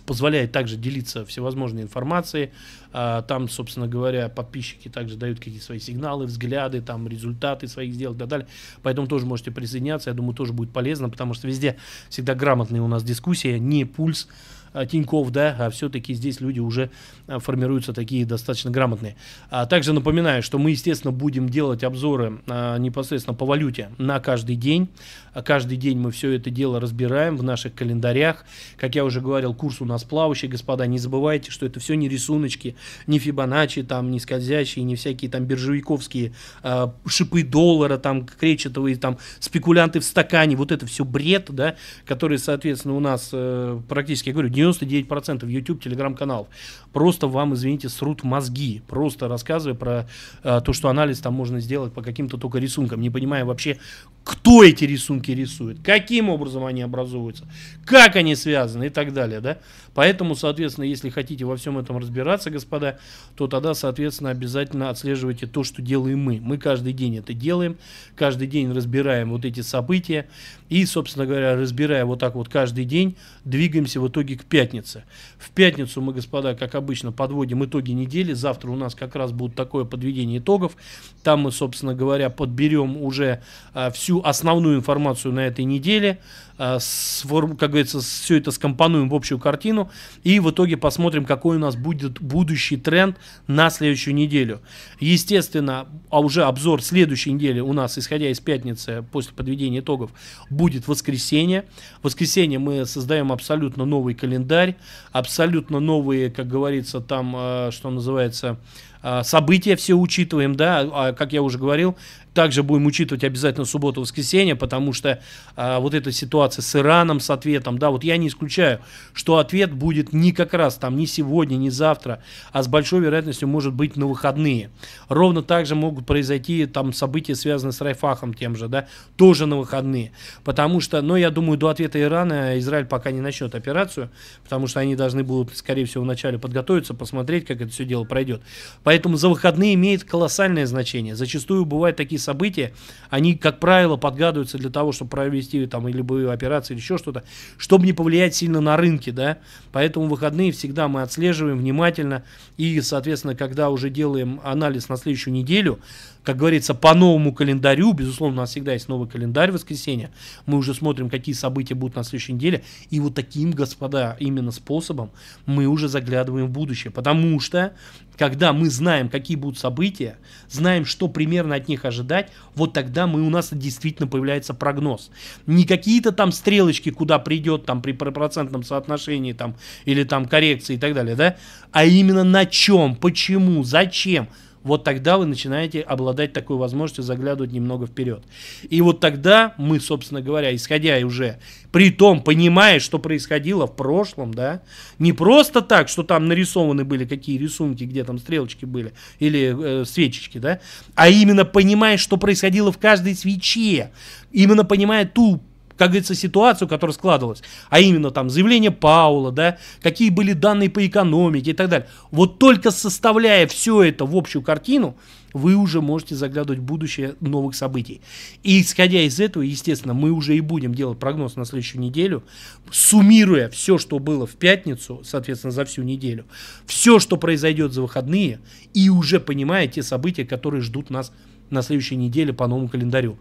позволяет также делиться всевозможной информацией. А, там, собственно говоря, подписчики также дают какие-то свои сигналы, взгляды, там результаты своих сделок и так далее. Поэтому тоже можете присоединяться. Я думаю, тоже будет полезно, потому что везде всегда грамотные у нас дискуссии, а не пульс. Э, Тиньков, да, а все-таки здесь люди уже э, формируются такие достаточно грамотные. А также напоминаю, что мы, естественно, будем делать обзоры а, непосредственно по валюте на каждый день. А каждый день мы все это дело разбираем в наших календарях. Как я уже говорил, курс у нас плавающий, господа, не забывайте, что это все не рисуночки, не Фибоначчи, там, не скользящие, не всякие там биржевиковские а, шипы доллара, там, кречетовые, там, спекулянты в стакане. Вот это все бред, да, который, соответственно, у нас э, практически, я говорю, 99% YouTube, телеграм-каналов. Просто вам, извините, срут мозги, просто рассказывая про э, то, что анализ там можно сделать по каким-то только рисункам, не понимая вообще, кто эти рисунки рисует, каким образом они образовываются, как они связаны и так далее, да. Поэтому, соответственно, если хотите во всем этом разбираться, господа, то тогда, соответственно, обязательно отслеживайте то, что делаем мы. Мы каждый день это делаем, каждый день разбираем вот эти события и, собственно говоря, разбирая вот так вот каждый день, двигаемся в итоге к пятнице. В пятницу мы, господа, как обычно, подводим итоги недели. Завтра у нас как раз будет такое подведение итогов. Там мы, собственно говоря, подберем уже э, всю основную информацию на этой неделе. Э, сформ, как говорится, все это скомпонуем в общую картину и в итоге посмотрим, какой у нас будет будущий тренд на следующую неделю. Естественно, а уже обзор следующей недели у нас, исходя из пятницы, после подведения итогов, будет воскресенье. В воскресенье мы создаем абсолютно новый календарь, абсолютно новые, как говорится, там, э, что называется, э, события все учитываем, да, а, а как я уже говорил, также будем учитывать обязательно субботу-воскресенье, потому что а, вот эта ситуация с Ираном, с ответом, да, вот я не исключаю, что ответ будет не как раз там, не сегодня, не завтра, а с большой вероятностью может быть на выходные. Ровно так же могут произойти там события, связанные с Райфахом тем же, да, тоже на выходные. Потому что, ну, я думаю, до ответа Ирана Израиль пока не начнет операцию, потому что они должны будут, скорее всего, вначале подготовиться, посмотреть, как это все дело пройдет. Поэтому за выходные имеет колоссальное значение. Зачастую бывают такие такие события, они, как правило, подгадываются для того, чтобы провести там или боевые операции, или еще что-то, чтобы не повлиять сильно на рынки, да. Поэтому выходные всегда мы отслеживаем внимательно и, соответственно, когда уже делаем анализ на следующую неделю, как говорится, по новому календарю. Безусловно, у нас всегда есть новый календарь воскресенья. Мы уже смотрим, какие события будут на следующей неделе. И вот таким, господа, именно способом мы уже заглядываем в будущее. Потому что, когда мы знаем, какие будут события, знаем, что примерно от них ожидать, вот тогда мы, у нас действительно появляется прогноз. Не какие-то там стрелочки, куда придет там при процентном соотношении там, или там коррекции и так далее, да? А именно на чем, почему, зачем, вот тогда вы начинаете обладать такой возможностью заглядывать немного вперед. И вот тогда мы, собственно говоря, исходя уже, при том, понимая, что происходило в прошлом, да, не просто так, что там нарисованы были какие рисунки, где там стрелочки были или э, свечечки, да, а именно понимая, что происходило в каждой свече, именно понимая ту как говорится, ситуацию, которая складывалась, а именно там заявление Паула, да, какие были данные по экономике и так далее. Вот только составляя все это в общую картину, вы уже можете заглядывать в будущее новых событий. И исходя из этого, естественно, мы уже и будем делать прогноз на следующую неделю, суммируя все, что было в пятницу, соответственно, за всю неделю, все, что произойдет за выходные, и уже понимая те события, которые ждут нас на следующей неделе по новому календарю.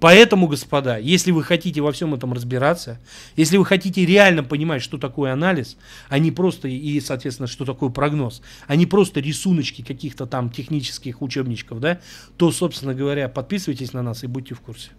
Поэтому, господа, если вы хотите во всем этом разбираться, если вы хотите реально понимать, что такое анализ, а не просто и, соответственно, что такое прогноз, а не просто рисуночки каких-то там технических учебничков, да, то, собственно говоря, подписывайтесь на нас и будьте в курсе.